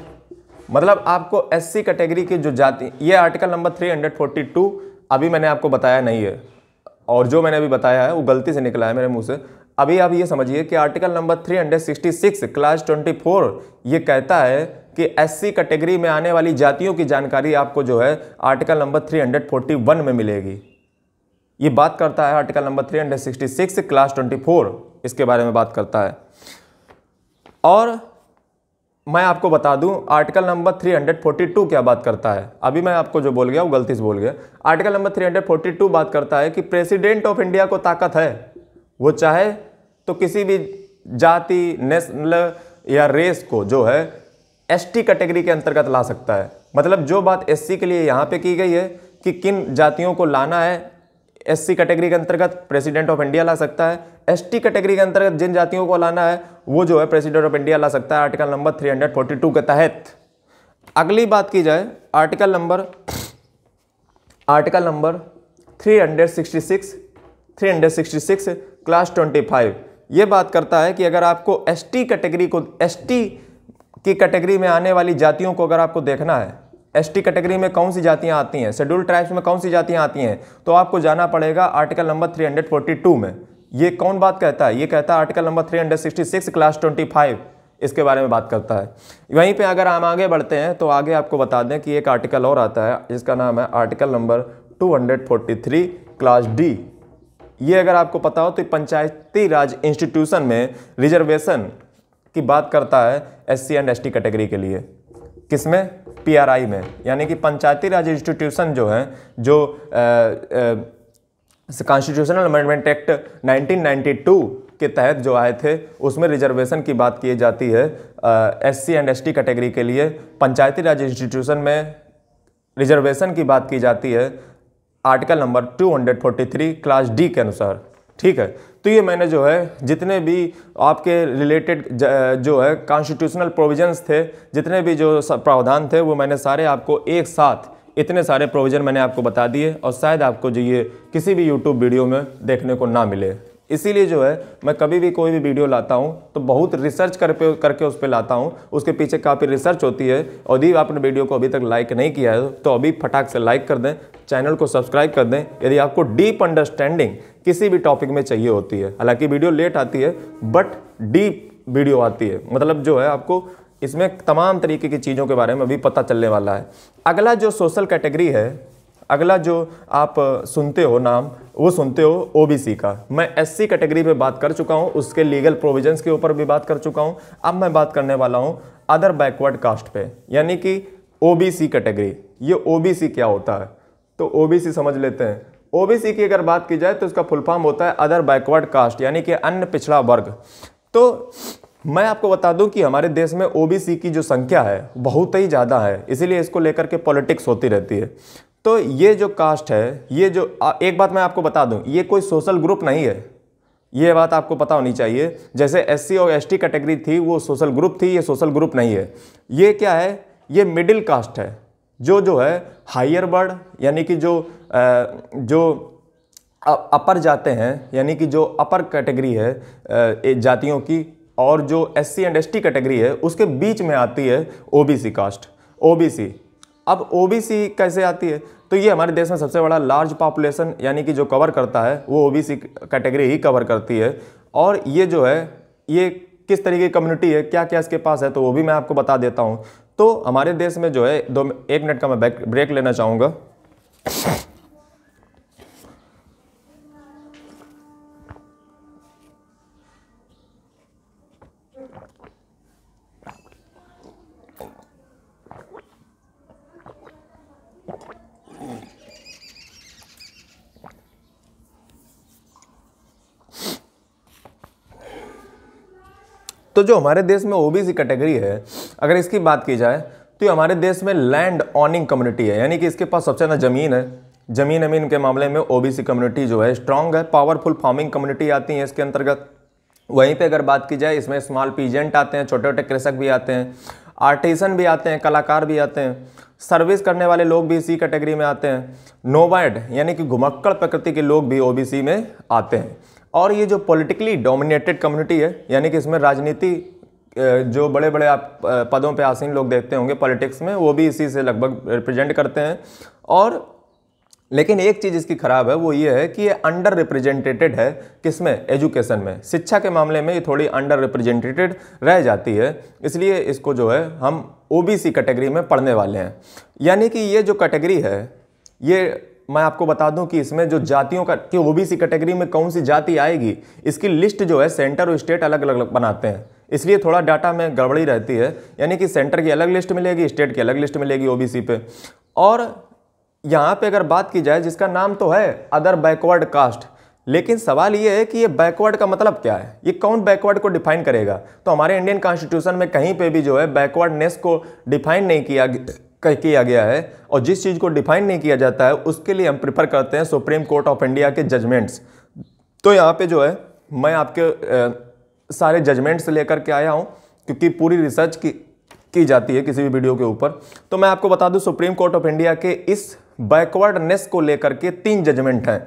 S1: मतलब आपको एस सी कैटेगरी की जो जाति ये आर्टिकल नंबर 342 अभी मैंने आपको बताया नहीं है और जो मैंने अभी बताया है वो गलती से निकला है मेरे मुंह से अभी आप ये समझिए कि आर्टिकल नंबर 366 क्लास 24 ये कहता है कि एससी कैटेगरी में आने वाली जातियों की जानकारी आपको जो है आर्टिकल नंबर 341 में मिलेगी ये बात करता है आर्टिकल नंबर 366 क्लास 24 इसके बारे में बात करता है और मैं आपको बता दूं आर्टिकल नंबर 342 क्या बात करता है अभी मैं आपको जो बोल गया वो गलती से बोल गया आर्टिकल नंबर 342 बात करता है कि प्रेसिडेंट ऑफ इंडिया को ताकत है वो चाहे तो किसी भी जाति नेशनल या रेस को जो है एसटी कैटेगरी के अंतर्गत ला सकता है मतलब जो बात एससी के लिए यहाँ पे की गई है कि किन जातियों को लाना है एससी कैटेगरी के अंतर्गत प्रेसिडेंट ऑफ इंडिया ला सकता है एसटी कैटेगरी के अंतर्गत जिन जातियों को लाना है वो जो है प्रेसिडेंट ऑफ इंडिया ला सकता है आर्टिकल नंबर 342 के तहत अगली बात की जाए article number article number 366 366 class 25 ये बात करता है कि अगर आपको एसटी कैटेगरी को एसटी की कैटेगरी में आने वाली जातियों को अगर आपको देखना है एसटी कैटेगरी में कौन सी जातियाँ आती हैं शेड्यूल ट्राइब्स में कौन सी जातियाँ आती हैं तो आपको जाना पड़ेगा आर्टिकल नंबर 342 में ये कौन बात कहता है ये कहता है आर्टिकल नंबर 366 क्लास 25 इसके बारे में बात करता है वहीं पे अगर हम आगे बढ़ते हैं तो आगे आपको बता दें कि एक आर्टिकल और आता है जिसका नाम है article number three class D ये अगर आपको पता हो तो पंचायती राज इंस्टीट्यूशन में रिजर्वेशन की बात करता है S C and S category के लिए किस में पीआरआई में यानी कि पंचायती राज इंस्टीट्यूशन जो हैं जो कॉन्स्टिट्यूशनल अमेंडमेंट एक्ट 1992 के तहत जो आए थे उसमें रिजर्वेशन की बात की जाती है S C and S T category के लिए पंचायती राज इंस्टीट्यूशन में रिजर्वेशन की बात की जाती है आर्टिकल नंबर 243 क्लास डी के अनुसार ठीक है तो ये मैंने जो है जितने भी आपके रिलेटेड जो है कॉन्स्टिट्यूशनल प्रोविजंस थे जितने भी जो प्रावधान थे वो मैंने सारे आपको एक साथ इतने सारे प्रोविज़न मैंने आपको बता दिए और शायद आपको जो ये किसी भी यूट्यूब वीडियो में देखने को ना मिले इसीलिए जो है मैं कभी भी कोई भी वीडियो लाता हूँ तो बहुत रिसर्च कर पे करके उस पर लाता हूँ उसके पीछे काफ़ी रिसर्च होती है और यदि आपने वीडियो को अभी तक लाइक नहीं किया है तो अभी फटाक से लाइक कर दें चैनल को सब्सक्राइब कर दें यदि आपको डीप अंडरस्टैंडिंग किसी भी टॉपिक में चाहिए होती है हालांकि वीडियो लेट आती है बट डीप वीडियो आती है मतलब जो है आपको इसमें तमाम तरीके की चीज़ों के बारे में अभी पता चलने वाला है अगला जो सोशल कैटेगरी है अगला जो आप सुनते हो नाम वो सुनते हो ओबीसी का मैं एससी कैटेगरी पर बात कर चुका हूँ उसके लीगल प्रोविजंस के ऊपर भी बात कर चुका हूँ अब मैं बात करने वाला हूँ अदर बैकवर्ड कास्ट पे यानी कि ओबीसी कैटेगरी ये ओबीसी क्या होता है तो ओबीसी समझ लेते हैं ओबीसी की अगर बात की जाए तो उसका फुल फॉर्म होता है अदर बैकवर्ड कास्ट यानी कि अन्य पिछड़ा वर्ग तो मैं आपको बता दूं कि हमारे देश में ओबीसी की जो संख्या है बहुत ही ज़्यादा है इसीलिए इसको लेकर के पॉलिटिक्स होती रहती है तो ये जो कास्ट है ये जो एक बात मैं आपको बता दूं ये कोई सोशल ग्रुप नहीं है ये बात आपको पता होनी चाहिए जैसे एससी और एसटी कैटेगरी थी वो सोशल ग्रुप थी ये सोशल ग्रुप नहीं है ये क्या है ये मिडिल कास्ट है जो जो है हायर बर्ड यानी कि जो आ, जो अपर जाते हैं यानी कि जो अपर कैटेगरी है जातियों की और जो एससी एंड एसटी कैटेगरी है उसके बीच में आती है ओबीसी कास्ट ओबीसी अब ओबीसी कैसे आती है तो ये हमारे देश में सबसे बड़ा लार्ज पॉपुलेशन यानी कि जो कवर करता है वो ओबीसी कैटेगरी ही कवर करती है और ये जो है ये किस तरीके की कम्युनिटी है क्या क्या इसके पास है तो वो भी मैं आपको बता देता हूँ तो हमारे देश में जो है दो एक मिनट का मैं ब्रेक लेना चाहूँगा तो जो हमारे देश में ओबीसी कैटेगरी है अगर इसकी बात की जाए तो ये हमारे देश में लैंड ऑनिंग कम्युनिटी है यानी कि इसके पास सबसे ज़्यादा ज़मीन है ज़मीन अमीन के मामले में ओबीसी कम्युनिटी जो है स्ट्रांग है पावरफुल फार्मिंग कम्युनिटी आती है इसके अंतर्गत वहीं पे अगर बात की जाए इसमें स्मॉल पीजेंट आते हैं छोटे छोटे कृषक भी आते हैं आर्टिसन भी आते हैं कलाकार भी आते हैं सर्विस करने वाले लोग भी इसी कैटेगरी में आते हैं नोवाइड यानी कि घुमक्कड़ प्रकृति के लोग भी ओबीसी में आते हैं और ये जो पॉलिटिकली डोमिनेटेड कम्युनिटी है यानी कि इसमें राजनीति जो बड़े बड़े आप पदों पे आसीन लोग देखते होंगे पॉलिटिक्स में वो भी इसी से लगभग रिप्रेजेंट करते हैं और लेकिन एक चीज़ इसकी ख़राब है वो ये है कि ये अंडर रिप्रेजेंटेटेड है किसमें एजुकेशन में शिक्षा के मामले में ये थोड़ी अंडर रिप्रेजेंटेटेड रह जाती है इसलिए इसको जो है हम ओबीसी कैटेगरी में पढ़ने वाले हैं यानी कि ये जो कैटेगरी है ये मैं आपको बता दूं कि इसमें जो जातियों का कि ओबीसी कैटेगरी में कौन सी जाति आएगी इसकी लिस्ट जो है सेंटर और स्टेट अलग अलग बनाते हैं इसलिए थोड़ा डाटा में गड़बड़ी रहती है यानी कि सेंटर की अलग लिस्ट मिलेगी स्टेट की अलग लिस्ट मिलेगी ओबीसी पे और यहाँ पर अगर बात की जाए जिसका नाम तो है अदर बैकवर्ड कास्ट लेकिन सवाल ये है कि ये बैकवर्ड का मतलब क्या है ये कौन बैकवर्ड को डिफाइन करेगा तो हमारे इंडियन कॉन्स्टिट्यूशन में कहीं पे भी जो है बैकवर्डनेस को डिफाइन नहीं किया कह किया गया है और जिस चीज़ को डिफाइन नहीं किया जाता है उसके लिए हम प्रिफर करते हैं सुप्रीम कोर्ट ऑफ इंडिया के जजमेंट्स तो यहाँ पे जो है मैं आपके ए, सारे जजमेंट्स लेकर के आया हूँ क्योंकि पूरी रिसर्च की की जाती है किसी भी वीडियो के ऊपर तो मैं आपको बता दूँ सुप्रीम कोर्ट ऑफ इंडिया के इस बैकवर्डनेस को लेकर के तीन जजमेंट हैं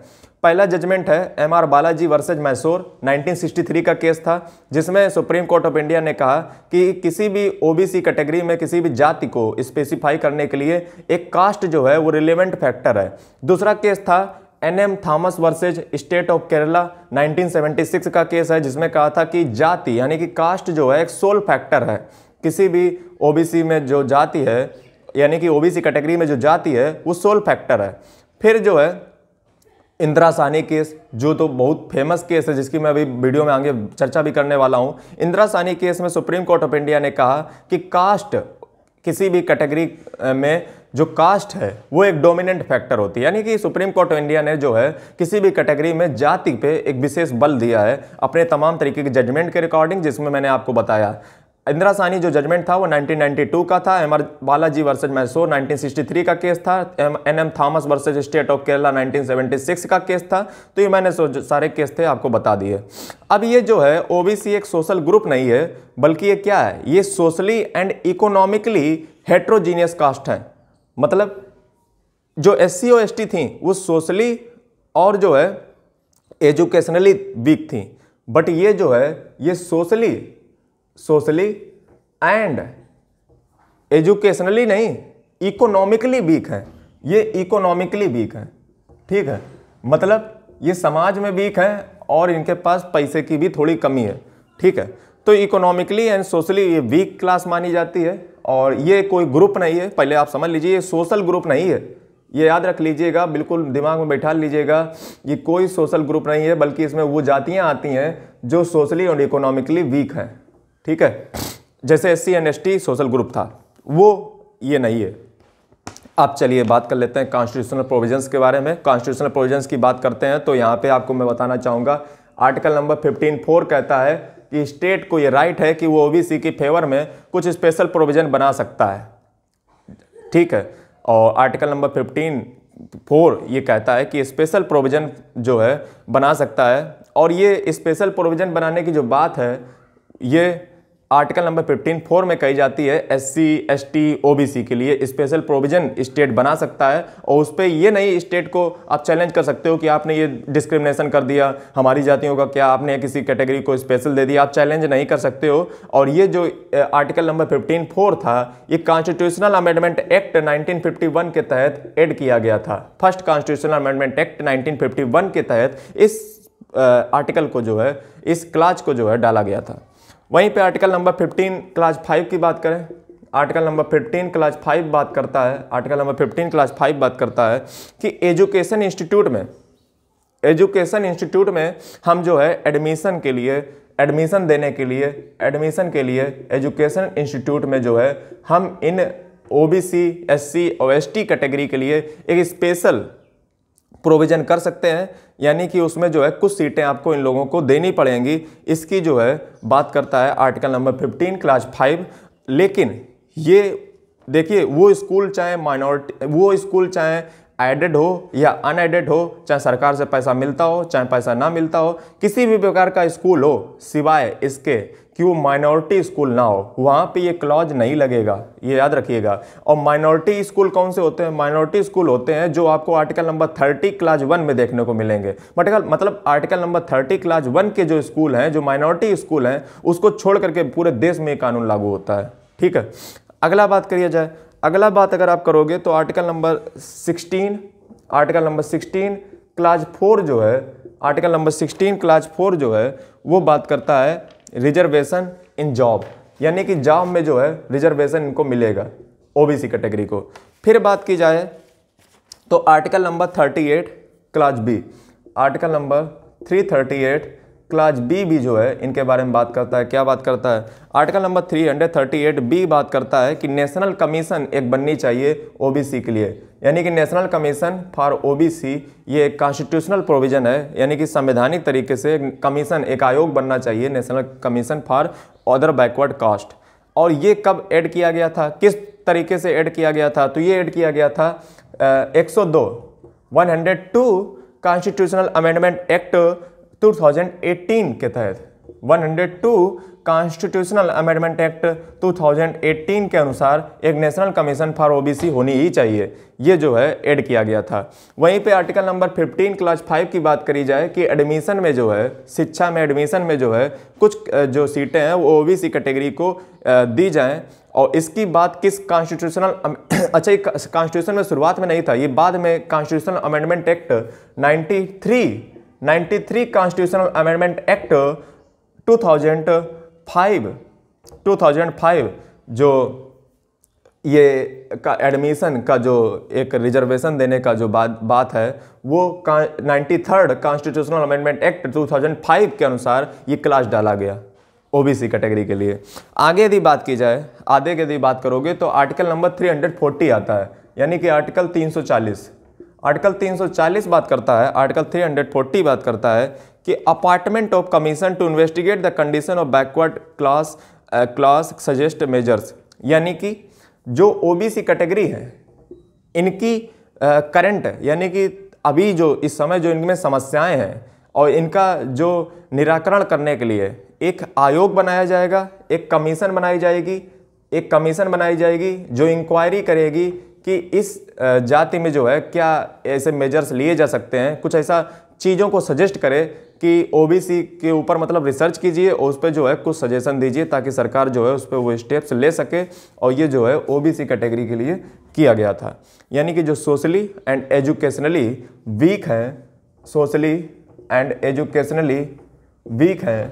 S1: पहला जजमेंट है M R Balaji versus Mysore 1963 का केस था जिसमें सुप्रीम कोर्ट ऑफ इंडिया ने कहा कि किसी भी ओबीसी कैटेगरी में किसी भी जाति को स्पेसिफाई करने के लिए एक कास्ट जो है वो रिलेवेंट फैक्टर है दूसरा केस था N M Thomas versus state of Kerala 1976 का केस है जिसमें कहा था कि जाति यानी कि कास्ट जो है एक सोल फैक्टर है किसी भी ओ में जो जाति है यानी कि ओ कैटेगरी में जो जाति है वो सोल फैक्टर है फिर जो है इंदिरा सानी केस जो तो बहुत फेमस केस है जिसकी मैं अभी वीडियो में आगे चर्चा भी करने वाला हूँ इंदिरा सानी केस में सुप्रीम कोर्ट ऑफ इंडिया ने कहा कि कास्ट किसी भी कैटेगरी में जो कास्ट है वो एक डोमिनेंट फैक्टर होती है यानी कि सुप्रीम कोर्ट ऑफ इंडिया ने जो है किसी भी कैटेगरी में जाति पे एक विशेष बल दिया है अपने तमाम तरीके के जजमेंट के रिकॉर्डिंग जिसमें मैंने आपको बताया इंदिरा सानी जो जजमेंट था वो 1992 का था M R Balaji versus Mysore 1963 का केस था N M Thomas versus state of Kerala 1976 का केस था तो ये मैंने सारे केस थे आपको बता दिए अब ये जो है ओबीसी एक सोशल ग्रुप नहीं है बल्कि ये क्या है ये socially and economically heterogeneous caste हैं मतलब जो एस सी ओ एस टी थी वो सोशली और जो है एजुकेशनली वीक थी बट ये जो है ये सोशली सोशली एंड एजुकेशनली नहीं इकोनॉमिकली वीक है ये इकोनॉमिकली वीक है ठीक है मतलब ये समाज में वीक है और इनके पास पैसे की भी थोड़ी कमी है ठीक है तो इकोनॉमिकली एंड सोशली ये वीक क्लास मानी जाती है और ये कोई ग्रुप नहीं है पहले आप समझ लीजिए ये सोशल ग्रुप नहीं है ये याद रख लीजिएगा बिल्कुल दिमाग में बैठा लीजिएगा ये कोई सोशल ग्रुप नहीं है बल्कि इसमें वो जातियाँ आती हैं जो सोशली और इकोनॉमिकली वीक हैं ठीक है जैसे S C and S T social group था वो ये नहीं है आप चलिए बात कर लेते हैं कॉन्स्टिट्यूशनल प्रोविजंस के बारे में कॉन्स्टिट्यूशनल प्रोविजंस की बात करते हैं तो यहाँ पे आपको मैं बताना चाहूँगा आर्टिकल नंबर फिफ्टीन फोर कहता है कि स्टेट को ये राइट है कि वो ओबीसी की फेवर में कुछ स्पेशल प्रोविजन बना सकता है ठीक है और आर्टिकल नंबर फिफ्टीन फोर ये कहता है कि स्पेशल प्रोविजन जो है बना सकता है और ये स्पेशल प्रोविजन बनाने की जो बात है ये आर्टिकल नंबर फिफ्टीन फोर में कही जाती है S C S T O B C के लिए स्पेशल प्रोविजन स्टेट बना सकता है और उस पर ये नहीं स्टेट को आप चैलेंज कर सकते हो कि आपने ये डिस्क्रिमिनेशन कर दिया हमारी जातियों का क्या आपने किसी कैटेगरी को स्पेशल दे दिया आप चैलेंज नहीं कर सकते हो और ये जो आर्टिकल नंबर फिफ्टीन फोर था ये कॉन्स्टिट्यूशनल अमेंडमेंट एक्ट नाइनटीन के तहत एड किया गया था first constitutional amendment act nineteen के तहत इस आर्टिकल को जो है इस क्लाज को जो है डाला गया था वहीं पे आर्टिकल नंबर 15 क्लास 5 की बात करें आर्टिकल नंबर 15 क्लास 5 बात करता है आर्टिकल नंबर 15 क्लास 5 बात करता है कि एजुकेशन इंस्टीट्यूट में एजुकेशन इंस्टीट्यूट में हम जो है एडमिशन के लिए एडमिशन देने के लिए एडमिशन के लिए एजुकेशन इंस्टीट्यूट में जो है हम इन ओ एस सी और टी कैटेगरी के लिए एक स्पेशल प्रोविज़न कर सकते हैं यानी कि उसमें जो है कुछ सीटें आपको इन लोगों को देनी पड़ेंगी इसकी जो है बात करता है आर्टिकल नंबर 15 क्लास 5 लेकिन ये देखिए वो स्कूल चाहे माइनॉरिटी वो स्कूल चाहे एडेड हो या अनएडेड हो चाहे सरकार से पैसा मिलता हो चाहे पैसा ना मिलता हो किसी भी प्रकार का स्कूल हो सिवाय इसके कि वो माइनॉरिटी स्कूल ना हो वहाँ पे ये क्लॉज नहीं लगेगा ये याद रखिएगा और माइनॉरिटी स्कूल कौन से होते हैं माइनॉरिटी स्कूल होते हैं जो आपको article number thirty class one में देखने को मिलेंगे मटिकल मतलब article number thirty class one के जो स्कूल हैं जो माइनॉरिटी स्कूल हैं उसको छोड़ करके पूरे देश में ये कानून लागू होता है ठीक है अगला बात करिए जाए अगला बात अगर आप करोगे तो article number sixteen article number sixteen class four जो है article number sixteen class four जो है वो बात करता है रिजर्वेशन इन जॉब यानी कि जॉब में जो है रिजर्वेशन इनको मिलेगा ओबीसी कैटेगरी को फिर बात की जाए तो article number 38 class B article number 338 class B भी जो है इनके बारे में बात करता है क्या बात करता है आर्टिकल नंबर 338 बी बात करता है कि नेशनल कमीशन एक बननी चाहिए ओबीसी के लिए यानी कि नेशनल कमीशन फॉर ओबीसी ये एक कॉन्स्टिट्यूशनल प्रोविज़न है यानी कि संवैधानिक तरीके से कमीशन एक आयोग बनना चाहिए national commission for other backward caste और ये कब ऐड किया गया था किस तरीके से ऐड किया गया था तो ये ऐड किया गया था एक सौ कॉन्स्टिट्यूशनल अमेंडमेंट एक्ट 2018 के तहत 102 कॉन्स्टिट्यूशनल अमेंडमेंट एक्ट 2018 के अनुसार एक नेशनल कमीशन फॉर ओबीसी होनी ही चाहिए ये जो है ऐड किया गया था वहीं पे आर्टिकल नंबर 15 क्लास 5 की बात करी जाए कि एडमिशन में जो है शिक्षा में एडमिशन में जो है कुछ जो सीटें हैं वो ओबीसी कैटेगरी को दी जाएँ और इसकी बात किस कॉन्स्टिट्यूशनल अच्छा कॉन्स्टिट्यूशन में शुरुआत में नहीं था ये बाद में constitutional amendment act 93 93 constitutional amendment act 2005 2005 जो ये का एडमिशन का जो एक रिजर्वेशन देने का जो बात बात है वो ninety third constitutional amendment act 2005 के अनुसार ये क्लास डाला गया ओबीसी कैटेगरी के लिए आगे यदि बात की जाए आगे यदि बात करोगे तो आर्टिकल नंबर 340 आता है यानी कि आर्टिकल 340 आर्टिकल 340 बात करता है आर्टिकल 340 बात करता है कि appointment of commission to investigate the condition of backward class class suggest measures यानी कि जो ओबीसी कैटेगरी है इनकी करंट uh, यानी कि अभी जो इस समय जो इनमें समस्याएं हैं और इनका जो निराकरण करने के लिए एक आयोग बनाया जाएगा एक कमीशन बनाई जाएगी एक कमीशन बनाई जाएगी जो इंक्वायरी करेगी कि इस जाति में जो है क्या ऐसे मेजर्स लिए जा सकते हैं कुछ ऐसा चीज़ों को सजेस्ट करें कि ओबीसी के ऊपर मतलब रिसर्च कीजिए और उस पर जो है कुछ सजेशन दीजिए ताकि सरकार जो है उस पर वो स्टेप्स ले सके और ये जो है ओबीसी कैटेगरी के लिए किया गया था यानी कि जो सोशली एंड एजुकेशनली वीक हैं सोशली एंड एजुकेशनली वीक हैं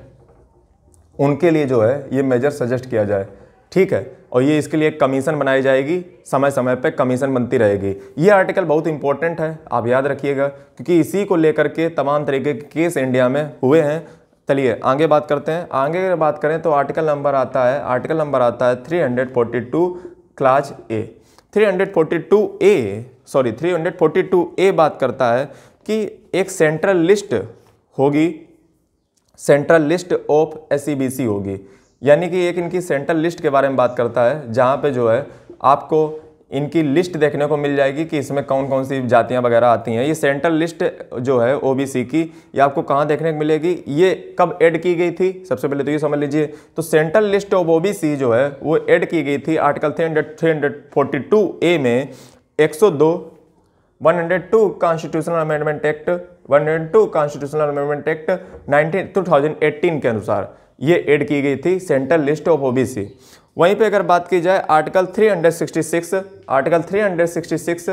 S1: उनके लिए जो है ये मेजर सजेस्ट किया जाए ठीक है और ये इसके लिए कमीशन बनाई जाएगी समय समय पर कमीशन बनती रहेगी ये आर्टिकल बहुत इंपॉर्टेंट है आप याद रखिएगा क्योंकि इसी को लेकर के तमाम तरीके के केस इंडिया में हुए हैं चलिए आगे बात करते हैं आगे अगर बात करें तो आर्टिकल नंबर आता है आर्टिकल नंबर आता है three hundred forty two class A three hundred forty two A sorry three hundred forty two A बात करता है कि एक सेंट्रल लिस्ट होगी सेंट्रल लिस्ट ऑफ एस होगी यानी कि एक इनकी सेंट्रल लिस्ट के बारे में बात करता है जहाँ पे जो है आपको इनकी लिस्ट देखने को मिल जाएगी कि इसमें कौन कौन सी जातियाँ वगैरह आती हैं ये सेंट्रल लिस्ट जो है ओबीसी की ये आपको कहाँ देखने को मिलेगी ये कब ऐड की गई थी सबसे पहले तो ये समझ लीजिए तो सेंट्रल लिस्ट ऑफ ओबीसी जो है वो ऐड की गई थी article three hundred three hundred forty two A में एक सौ दो one hundred two constitutional amendment act one hundred two constitutional amendment act nineteen two thousand के अनुसार ये ऐड की गई थी सेंट्रल लिस्ट ऑफ ओबीसी वहीं पे अगर बात की जाए आर्टिकल 366 आर्टिकल 366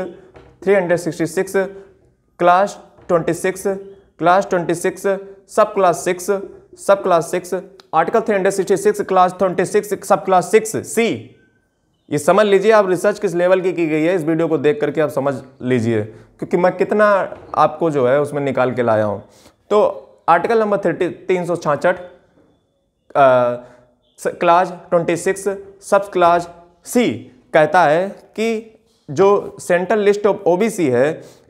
S1: 366 क्लास 26 क्लास 26 सब क्लास 6 सब क्लास 6 आर्टिकल 366 क्लास 26 सब क्लास 6 सी ये समझ लीजिए आप रिसर्च किस लेवल की की गई है इस वीडियो को देख करके आप समझ लीजिए क्योंकि मैं कितना आपको जो है उसमें निकाल के लाया हूँ तो आर्टिकल नंबर थर्टी तीन सौ छाछठ ट्वेंटी 26 सब क्लाज सी कहता है कि जो सेंट्रल लिस्ट ऑफ ओबीसी है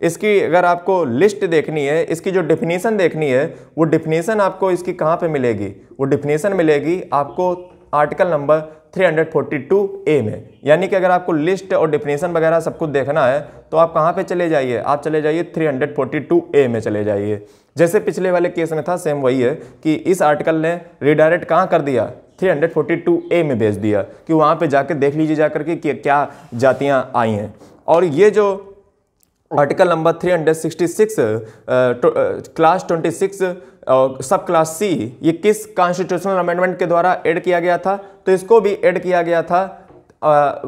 S1: इसकी अगर आपको लिस्ट देखनी है इसकी जो डिफिनीसन देखनी है वो डिफिनीसन आपको इसकी कहाँ पे मिलेगी वो डिफिनीसन मिलेगी आपको आर्टिकल नंबर 342 ए में यानी कि अगर आपको लिस्ट और डिफिनेशन वगैरह सब कुछ देखना है तो आप कहाँ पे चले जाइए आप चले जाइए 342 ए में चले जाइए जैसे पिछले वाले केस में था सेम वही है कि इस आर्टिकल ने रिडायरेक्ट कहाँ कर दिया 342 ए में भेज दिया कि वहाँ पे जाकर देख लीजिए जाकर के कि क्या जातियाँ आई हैं और ये जो article number six clause twenty six sub clause C ये किस कॉन्स्टिट्यूशनल अमेंडमेंट के द्वारा ऐड किया गया था तो इसको भी ऐड किया गया था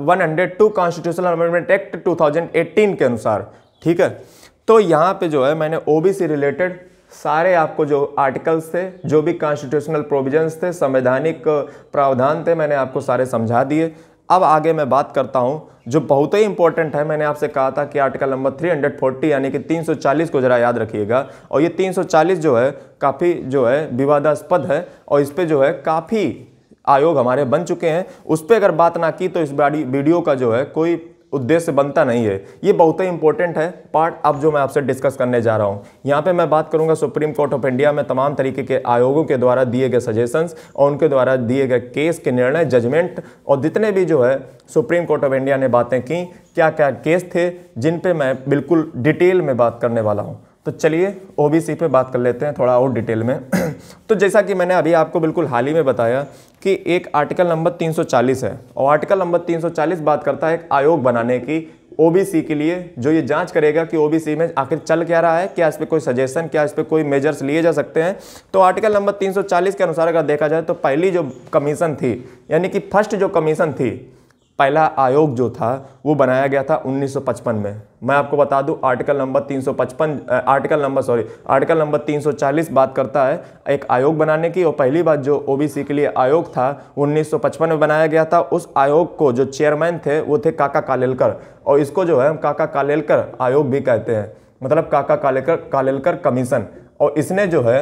S1: one hundred two constitutional amendment act 2018 के अनुसार ठीक है तो यहाँ पे जो है मैंने ओबीसी रिलेटेड सारे आपको जो आर्टिकल्स थे जो भी कॉन्स्टिट्यूशनल प्रोविजंस थे संवैधानिक प्रावधान थे मैंने आपको सारे समझा दिए अब आगे मैं बात करता हूँ जो बहुत ही इंपॉर्टेंट है मैंने आपसे कहा था कि आर्टिकल नंबर 340 यानी कि 340 को ज़रा याद रखिएगा और ये 340 जो है काफ़ी जो है विवादास्पद है और इस पर जो है काफ़ी आयोग हमारे बन चुके हैं उस पर अगर बात ना की तो इस बाड़ी वीडियो का जो है कोई उद्देश्य बनता नहीं है ये बहुत ही इंपॉर्टेंट है पार्ट अब जो मैं आपसे डिस्कस करने जा रहा हूँ यहाँ पे मैं बात करूँगा सुप्रीम कोर्ट ऑफ इंडिया में तमाम तरीके के आयोगों के द्वारा दिए गए सजेशंस और उनके द्वारा दिए गए केस के निर्णय जजमेंट और जितने भी जो है सुप्रीम कोर्ट ऑफ इंडिया ने बातें की क्या क्या केस थे जिन पर मैं बिल्कुल डिटेल में बात करने वाला हूँ तो चलिए ओबीसी पे बात कर लेते हैं थोड़ा और डिटेल में तो जैसा कि मैंने अभी आपको बिल्कुल हाल ही में बताया कि एक आर्टिकल नंबर 340 है और आर्टिकल नंबर 340 बात करता है एक आयोग बनाने की ओबीसी के लिए जो ये जांच करेगा कि ओबीसी में आखिर चल क्या रहा है क्या इस पर कोई सजेशन क्या इस पर कोई मेजर्स लिए जा सकते हैं तो आर्टिकल नंबर 340 के अनुसार अगर देखा जाए तो पहली जो कमीशन थी यानी कि फर्स्ट जो कमीशन थी पहला आयोग जो था वो बनाया गया था 1955 में मैं आपको बता दूं article number 355 article number sorry article number 340 बात करता है एक आयोग बनाने की और पहली बात जो ओबीसी के लिए आयोग था 1955 में बनाया गया था उस आयोग को जो चेयरमैन थे वो थे काका कालेलकर और इसको जो है हम काका कालेलकर आयोग भी कहते हैं मतलब काका कालेकर कालेलकर कमीशन और इसने जो है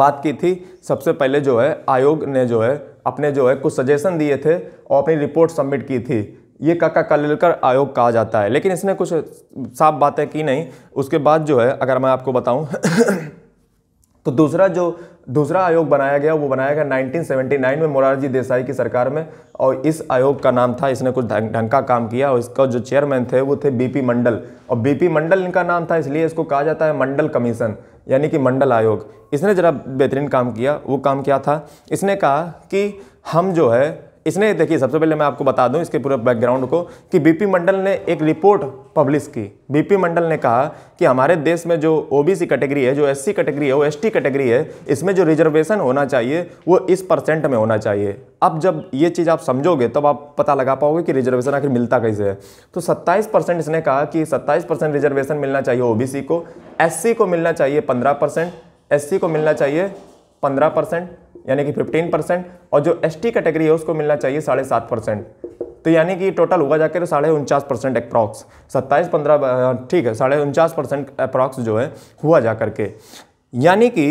S1: बात की थी सबसे पहले जो है आयोग ने जो है अपने जो है कुछ सजेशन दिए थे और अपनी रिपोर्ट सबमिट की थी ये काका कललकर आयोग कहा जाता है लेकिन इसने कुछ साफ बातें की नहीं उसके बाद जो है अगर मैं आपको बताऊं तो दूसरा जो दूसरा आयोग बनाया गया वो बनाया गया 1979 में मोरारजी देसाई की सरकार में और इस आयोग का नाम था इसने कुछ ढंग का काम किया और इसका जो चेयरमैन थे वो थे बीपी मंडल और बीपी मंडल इनका नाम था इसलिए इसको कहा जाता है मंडल कमीशन यानी कि मंडल आयोग इसने ज़रा बेहतरीन काम किया वो काम क्या था इसने कहा कि हम जो है इसने देखिए सबसे पहले मैं आपको बता दूं इसके पूरे बैकग्राउंड को कि बीपी मंडल ने एक रिपोर्ट पब्लिश की बीपी मंडल ने कहा कि हमारे देश में जो ओबीसी कैटेगरी है जो एससी कैटेगरी है वो एसटी कैटेगरी है इसमें जो रिजर्वेशन होना चाहिए वो इस परसेंट में होना चाहिए अब जब ये चीज़ आप समझोगे तब तो आप पता लगा पाओगे कि रिजर्वेशन आखिर मिलता कैसे है तो सत्ताईस परसेंट इसने कहा कि सत्ताईस परसेंट रिजर्वेशन मिलना चाहिए ओ को एस को मिलना चाहिए पंद्रह परसेंट एस को मिलना चाहिए पंद्रह परसेंट यानी कि 15 परसेंट और जो एस टी कैटेगरी है उसको मिलना चाहिए साढ़े सात परसेंट तो यानी कि टोटल होगा जाकर तो साढ़े उनचास परसेंट अप्रॉक्स सत्ताईस पंद्रह ठीक है साढ़े उनचास परसेंट अप्रॉक्स जो है हुआ जा करके यानी कि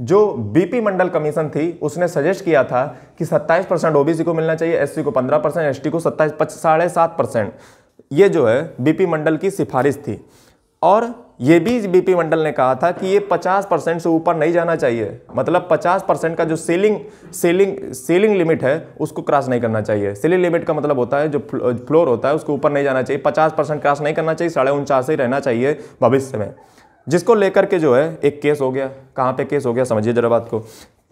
S1: जो बीपी मंडल कमीशन थी उसने सजेस्ट किया था कि 27 परसेंट ओबीसी को मिलना चाहिए एससी को 15 परसेंट एस को सत्ताईस साढ़े सात परसेंट ये जो है बीपी मंडल की सिफारिश थी और ये भी बीपी मंडल ने कहा था कि ये 50 परसेंट से ऊपर नहीं जाना चाहिए मतलब 50 परसेंट का जो सेलिंग सेलिंग सेलिंग लिमिट है उसको क्रॉस नहीं करना चाहिए सेलिंग लिमिट का मतलब होता है जो फ्लोर होता है उसको ऊपर नहीं जाना चाहिए 50 परसेंट क्रॉस नहीं करना चाहिए साढ़े उनचास ही रहना चाहिए भविष्य में जिसको लेकर के जो है एक केस हो गया कहाँ पर केस हो गया समझिए जरा बात को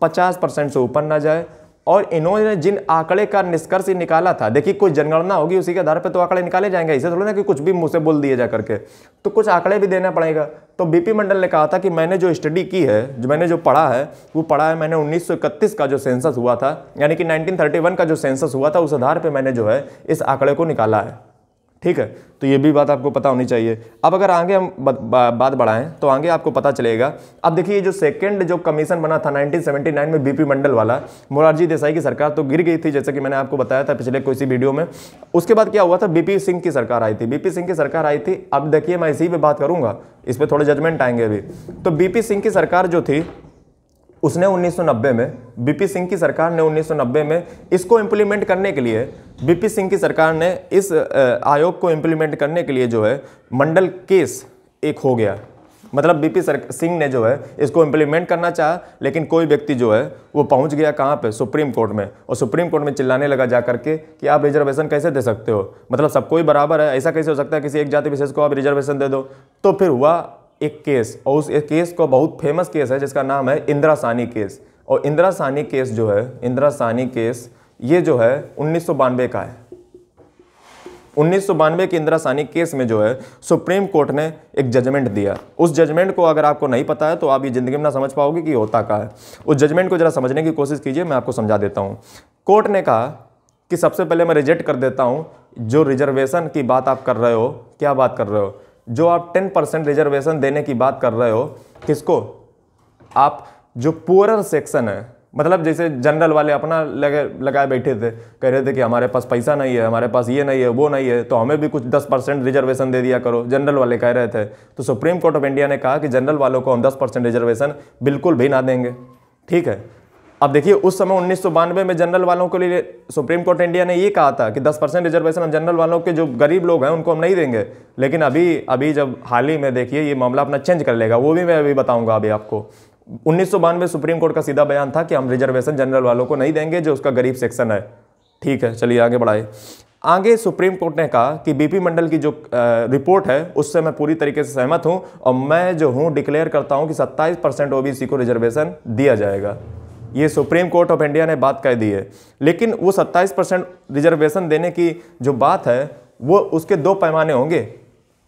S1: पचास परसेंट से ऊपर ना जाए और इन्होंने जिन आंकड़े का निष्कर्ष निकाला था देखिए कोई जनगणना होगी उसी के आधार पर तो आंकड़े निकाले जाएंगे इसे थोड़ा ना कि कुछ भी मुँह से बोल दिए जा करके तो कुछ आंकड़े भी देना पड़ेगा तो बीपी मंडल ने कहा था कि मैंने जो स्टडी की है जो मैंने जो पढ़ा है वो पढ़ा है मैंने उन्नीस का जो सेंसस हुआ था यानी कि नाइनटीन का जो सेंसस हुआ था उस आधार पर मैंने जो है इस आंकड़े को निकाला है ठीक है तो ये भी बात आपको पता होनी चाहिए अब अगर आगे हम बात बढ़ाएं तो आगे आपको पता चलेगा अब देखिए जो सेकंड जो कमीशन बना था 1979 में बीपी मंडल वाला मोरारजी देसाई की सरकार तो गिर गई थी जैसे कि मैंने आपको बताया था पिछले सी वीडियो में उसके बाद क्या हुआ था बीपी सिंह की सरकार आई थी बीपी सिंह की सरकार आई थी अब देखिए मैं इसी पर बात करूंगा इस पर थोड़े जजमेंट आएंगे अभी तो बीपी सिंह की सरकार जो थी उसने 1990 में बीपी सिंह की सरकार ने 1990 में इसको इम्प्लीमेंट करने के लिए बीपी सिंह की सरकार ने इस आयोग को इम्प्लीमेंट करने के लिए जो है मंडल केस एक हो गया मतलब बीपी सिंह ने जो है इसको इम्प्लीमेंट करना चाहा लेकिन कोई व्यक्ति जो है वो पहुंच गया कहाँ पे सुप्रीम कोर्ट में और सुप्रीम कोर्ट में चिल्लाने लगा जा करके कि आप रिजर्वेशन कैसे दे सकते हो मतलब सबको ही बराबर है ऐसा कैसे हो सकता है किसी एक जाति विशेष को आप रिजर्वेशन दे दो तो फिर हुआ एक केस और उस केस को बहुत फेमस केस है जिसका नाम है इंदिरा सानी केस और इंदिरा सानी केस जो है इंदिरा सानी केस ये जो है उन्नीस का है उन्नीस के इंदिरा सानी केस में जो है सुप्रीम कोर्ट ने एक जजमेंट दिया उस जजमेंट को अगर आपको नहीं पता है तो आप ये ज़िंदगी में ना समझ पाओगे कि होता का है उस जजमेंट को ज़रा समझने की कोशिश कीजिए मैं आपको समझा देता हूँ कोर्ट ने कहा कि सबसे पहले मैं रिजेक्ट कर देता हूँ जो रिजर्वेशन की बात आप कर रहे हो क्या बात कर रहे हो जो आप टेन परसेंट रिजर्वेशन देने की बात कर रहे हो किसको आप जो पुअर सेक्शन है मतलब जैसे जनरल वाले अपना लगे लगाए बैठे थे कह रहे थे कि हमारे पास पैसा नहीं है हमारे पास ये नहीं है वो नहीं है तो हमें भी कुछ 10 परसेंट रिजर्वेशन दे दिया करो जनरल वाले कह रहे थे तो सुप्रीम कोर्ट ऑफ इंडिया ने कहा कि जनरल वालों को हम दस परसेंट रिजर्वेशन बिल्कुल भी ना देंगे ठीक है अब देखिए उस समय उन्नीस में जनरल वालों के लिए सुप्रीम कोर्ट इंडिया ने ये कहा था कि 10 परसेंट रिजर्वेशन हम जनरल वालों के जो गरीब लोग हैं उनको हम नहीं देंगे लेकिन अभी अभी जब हाल ही में देखिए ये मामला अपना चेंज कर लेगा वो भी मैं अभी बताऊंगा अभी आपको उन्नीस सुप्रीम कोर्ट का सीधा बयान था कि हम रिजर्वेशन जनरल वालों को नहीं देंगे जो उसका गरीब सेक्शन है ठीक है चलिए आगे बढ़ाए आगे सुप्रीम कोर्ट ने कहा कि बीपी मंडल की जो रिपोर्ट है उससे मैं पूरी तरीके से सहमत हूं और मैं जो हूं डिक्लेयर करता हूं कि 27 परसेंट ओबीसी को रिजर्वेशन दिया जाएगा ये सुप्रीम कोर्ट ऑफ इंडिया ने बात कह दी है लेकिन वो 27 परसेंट रिजर्वेशन देने की जो बात है वो उसके दो पैमाने होंगे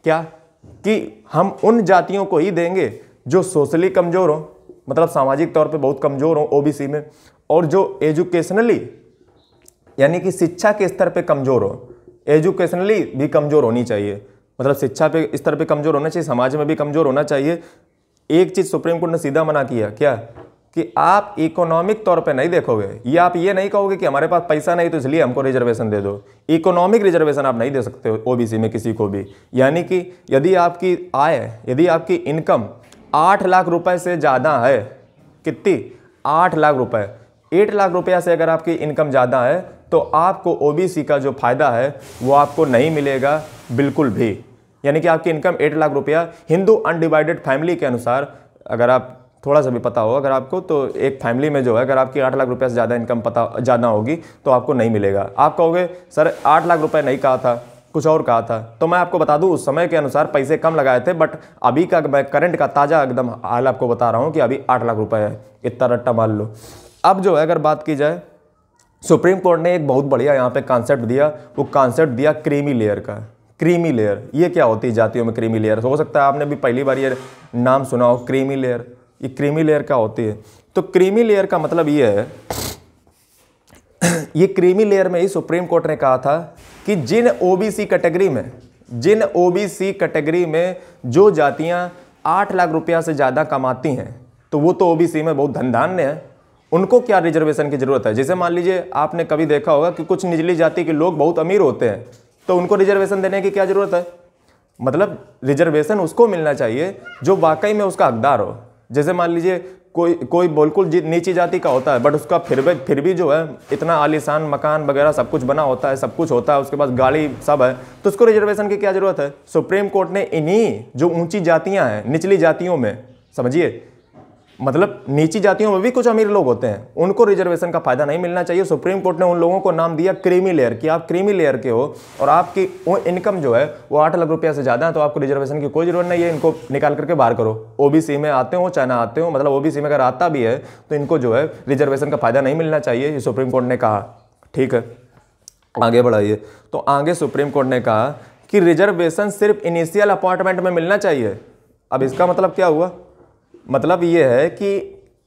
S1: क्या कि हम उन जातियों को ही देंगे जो सोशली कमज़ोर हों मतलब सामाजिक तौर पे बहुत कमज़ोर हों ओबीसी में और जो एजुकेशनली यानी कि शिक्षा के स्तर पर कमज़ोर हों एजुकेशनली भी कमज़ोर होनी चाहिए मतलब शिक्षा पे स्तर पर कमज़ोर होना चाहिए समाज में भी कमज़ोर होना चाहिए एक चीज़ सुप्रीम कोर्ट ने सीधा मना किया क्या कि आप इकोनॉमिक तौर पे नहीं देखोगे ये आप ये नहीं कहोगे कि हमारे पास पैसा नहीं तो इसलिए हमको रिजर्वेशन दे दो इकोनॉमिक रिजर्वेशन आप नहीं दे सकते हो ओबीसी में किसी को भी यानी कि यदि आपकी आय यदि आपकी इनकम आठ लाख रुपए से ज़्यादा है कितनी आठ लाख रुपए एट लाख रुपया से अगर आपकी इनकम ज़्यादा है तो आपको ओ का जो फ़ायदा है वो आपको नहीं मिलेगा बिल्कुल भी यानी कि आपकी इनकम एट लाख रुपया हिंदू अनडिवाइडेड फैमिली के अनुसार अगर आप थोड़ा सा भी पता हो अगर आपको तो एक फैमिली में जो है अगर आपकी आठ लाख रुपये से ज़्यादा इनकम पता ज़्यादा होगी तो आपको नहीं मिलेगा आप कहोगे सर आठ लाख रुपये नहीं कहा था कुछ और कहा था तो मैं आपको बता दूं उस समय के अनुसार पैसे कम लगाए थे बट अभी का मैं करंट का ताज़ा एकदम हाल आपको बता रहा हूँ कि अभी आठ लाख रुपये है इतना रट्टा मान लो अब जो है अगर बात की जाए सुप्रीम कोर्ट ने एक बहुत बढ़िया यहाँ पे कॉन्सेप्ट दिया वो कॉन्सेप्ट दिया क्रीमी लेयर का क्रीमी लेयर ये क्या होती है जातियों में क्रीमी लेयर हो सकता है आपने भी पहली बार ये नाम सुना हो क्रीमी लेयर ये क्रीमी लेयर का होती है तो क्रीमी लेयर का मतलब ये है ये क्रीमी लेयर में ही सुप्रीम कोर्ट ने कहा था कि जिन ओबीसी कैटेगरी में जिन ओबीसी कैटेगरी में जो जातियां आठ लाख रुपया से ज़्यादा कमाती हैं तो वो तो ओबीसी में बहुत धनधान्य है उनको क्या रिजर्वेशन की ज़रूरत है जैसे मान लीजिए आपने कभी देखा होगा कि कुछ निचली जाति के लोग बहुत अमीर होते हैं तो उनको रिजर्वेशन देने की क्या ज़रूरत है मतलब रिजर्वेशन उसको मिलना चाहिए जो वाकई में उसका हकदार हो जैसे मान लीजिए कोई कोई बिल्कुल नीची जाति का होता है बट उसका फिर भी फिर भी जो है इतना आलिशान मकान वगैरह सब कुछ बना होता है सब कुछ होता है उसके पास गाड़ी सब है तो उसको रिजर्वेशन की क्या ज़रूरत है सुप्रीम कोर्ट ने इन्हीं जो ऊंची जातियां हैं निचली जातियों में समझिए मतलब नीची जातियों में भी कुछ अमीर लोग होते हैं उनको रिजर्वेशन का फायदा नहीं मिलना चाहिए सुप्रीम कोर्ट ने उन लोगों को नाम दिया क्रीमी लेयर कि आप क्रीमी लेयर के हो और आपकी वो इनकम जो है वो आठ लाख रुपया से ज़्यादा है तो आपको रिजर्वेशन की कोई ज़रूरत नहीं है इनको निकाल करके बाहर करो ओ में आते हो चाइना आते हो मतलब ओ में अगर आता भी है तो इनको जो है रिजर्वेशन का फायदा नहीं मिलना चाहिए ये सुप्रीम कोर्ट ने कहा ठीक है आगे बढ़ाइए तो आगे सुप्रीम कोर्ट ने कहा कि रिजर्वेशन सिर्फ इनिशियल अपॉइंटमेंट में मिलना चाहिए अब इसका मतलब क्या हुआ मतलब ये है कि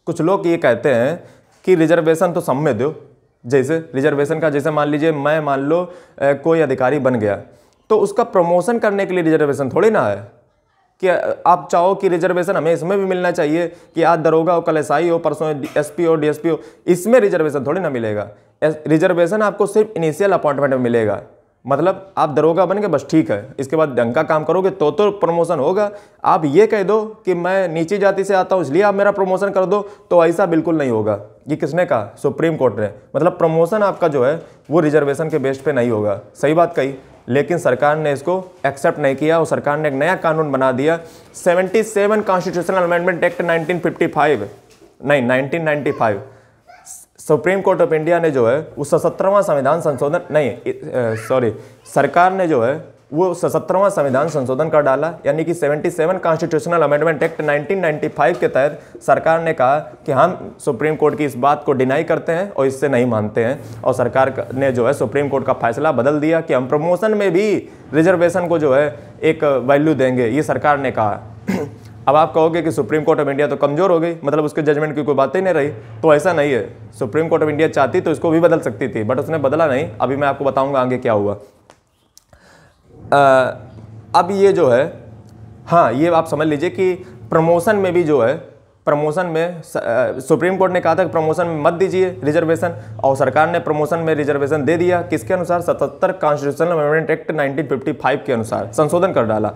S1: कुछ लोग ये कहते हैं कि रिजर्वेशन तो सब में दो जैसे रिजर्वेशन का जैसे मान लीजिए मैं मान लो कोई अधिकारी बन गया तो उसका प्रमोशन करने के लिए रिजर्वेशन थोड़ी ना है कि आप चाहो कि रिजर्वेशन हमें इसमें भी मिलना चाहिए कि आज दरोगा हो कल एस हो परसों एस हो डी हो इसमें रिजर्वेशन थोड़ी ना मिलेगा रिजर्वेशन आपको सिर्फ इनिशियल अपॉइंटमेंट में मिलेगा मतलब आप दरोगा बन गए बस ठीक है इसके बाद ढंग का काम करोगे तो तो प्रमोशन होगा आप ये कह दो कि मैं नीचे जाति से आता हूँ इसलिए आप मेरा प्रमोशन कर दो तो ऐसा बिल्कुल नहीं होगा ये किसने कहा सुप्रीम कोर्ट ने मतलब प्रमोशन आपका जो है वो रिजर्वेशन के बेस्ट पे नहीं होगा सही बात कही लेकिन सरकार ने इसको एक्सेप्ट नहीं किया और सरकार ने एक नया कानून बना दिया seventy constitutional amendment act nineteen नहीं nineteen Supreme Court of India ने जो है वो सत्रहवां संविधान संशोधन नहीं सॉरी सरकार ने जो है वो सशस्त्रवा संविधान संशोधन कर डाला यानी कि 77 कॉन्स्टिट्यूशनल अमेंडमेंट एक्ट 1995 के तहत सरकार ने कहा कि हम सुप्रीम कोर्ट की इस बात को डिनाई करते हैं और इससे नहीं मानते हैं और सरकार ने जो है सुप्रीम कोर्ट का फैसला बदल दिया कि हम प्रमोशन में भी रिजर्वेशन को जो है एक वैल्यू देंगे ये सरकार ने कहा अब आप कहोगे कि सुप्रीम कोर्ट ऑफ इंडिया तो कमज़ोर हो गई मतलब उसके जजमेंट की कोई बात ही नहीं रही तो ऐसा नहीं है सुप्रीम कोर्ट ऑफ इंडिया चाहती तो इसको भी बदल सकती थी बट उसने बदला नहीं अभी मैं आपको बताऊँगा आगे क्या हुआ आ, अब ये जो है हाँ ये आप समझ लीजिए कि प्रमोशन में भी जो है प्रमोशन में सुप्रीम कोर्ट ने कहा था कि प्रमोशन में मत दीजिए रिजर्वेशन और सरकार ने प्रमोशन में रिजर्वेशन दे दिया किसके अनुसार 77 कॉन्स्टिट्यूशनल अमेंडमेंट एक्ट 1955 के अनुसार संशोधन कर डाला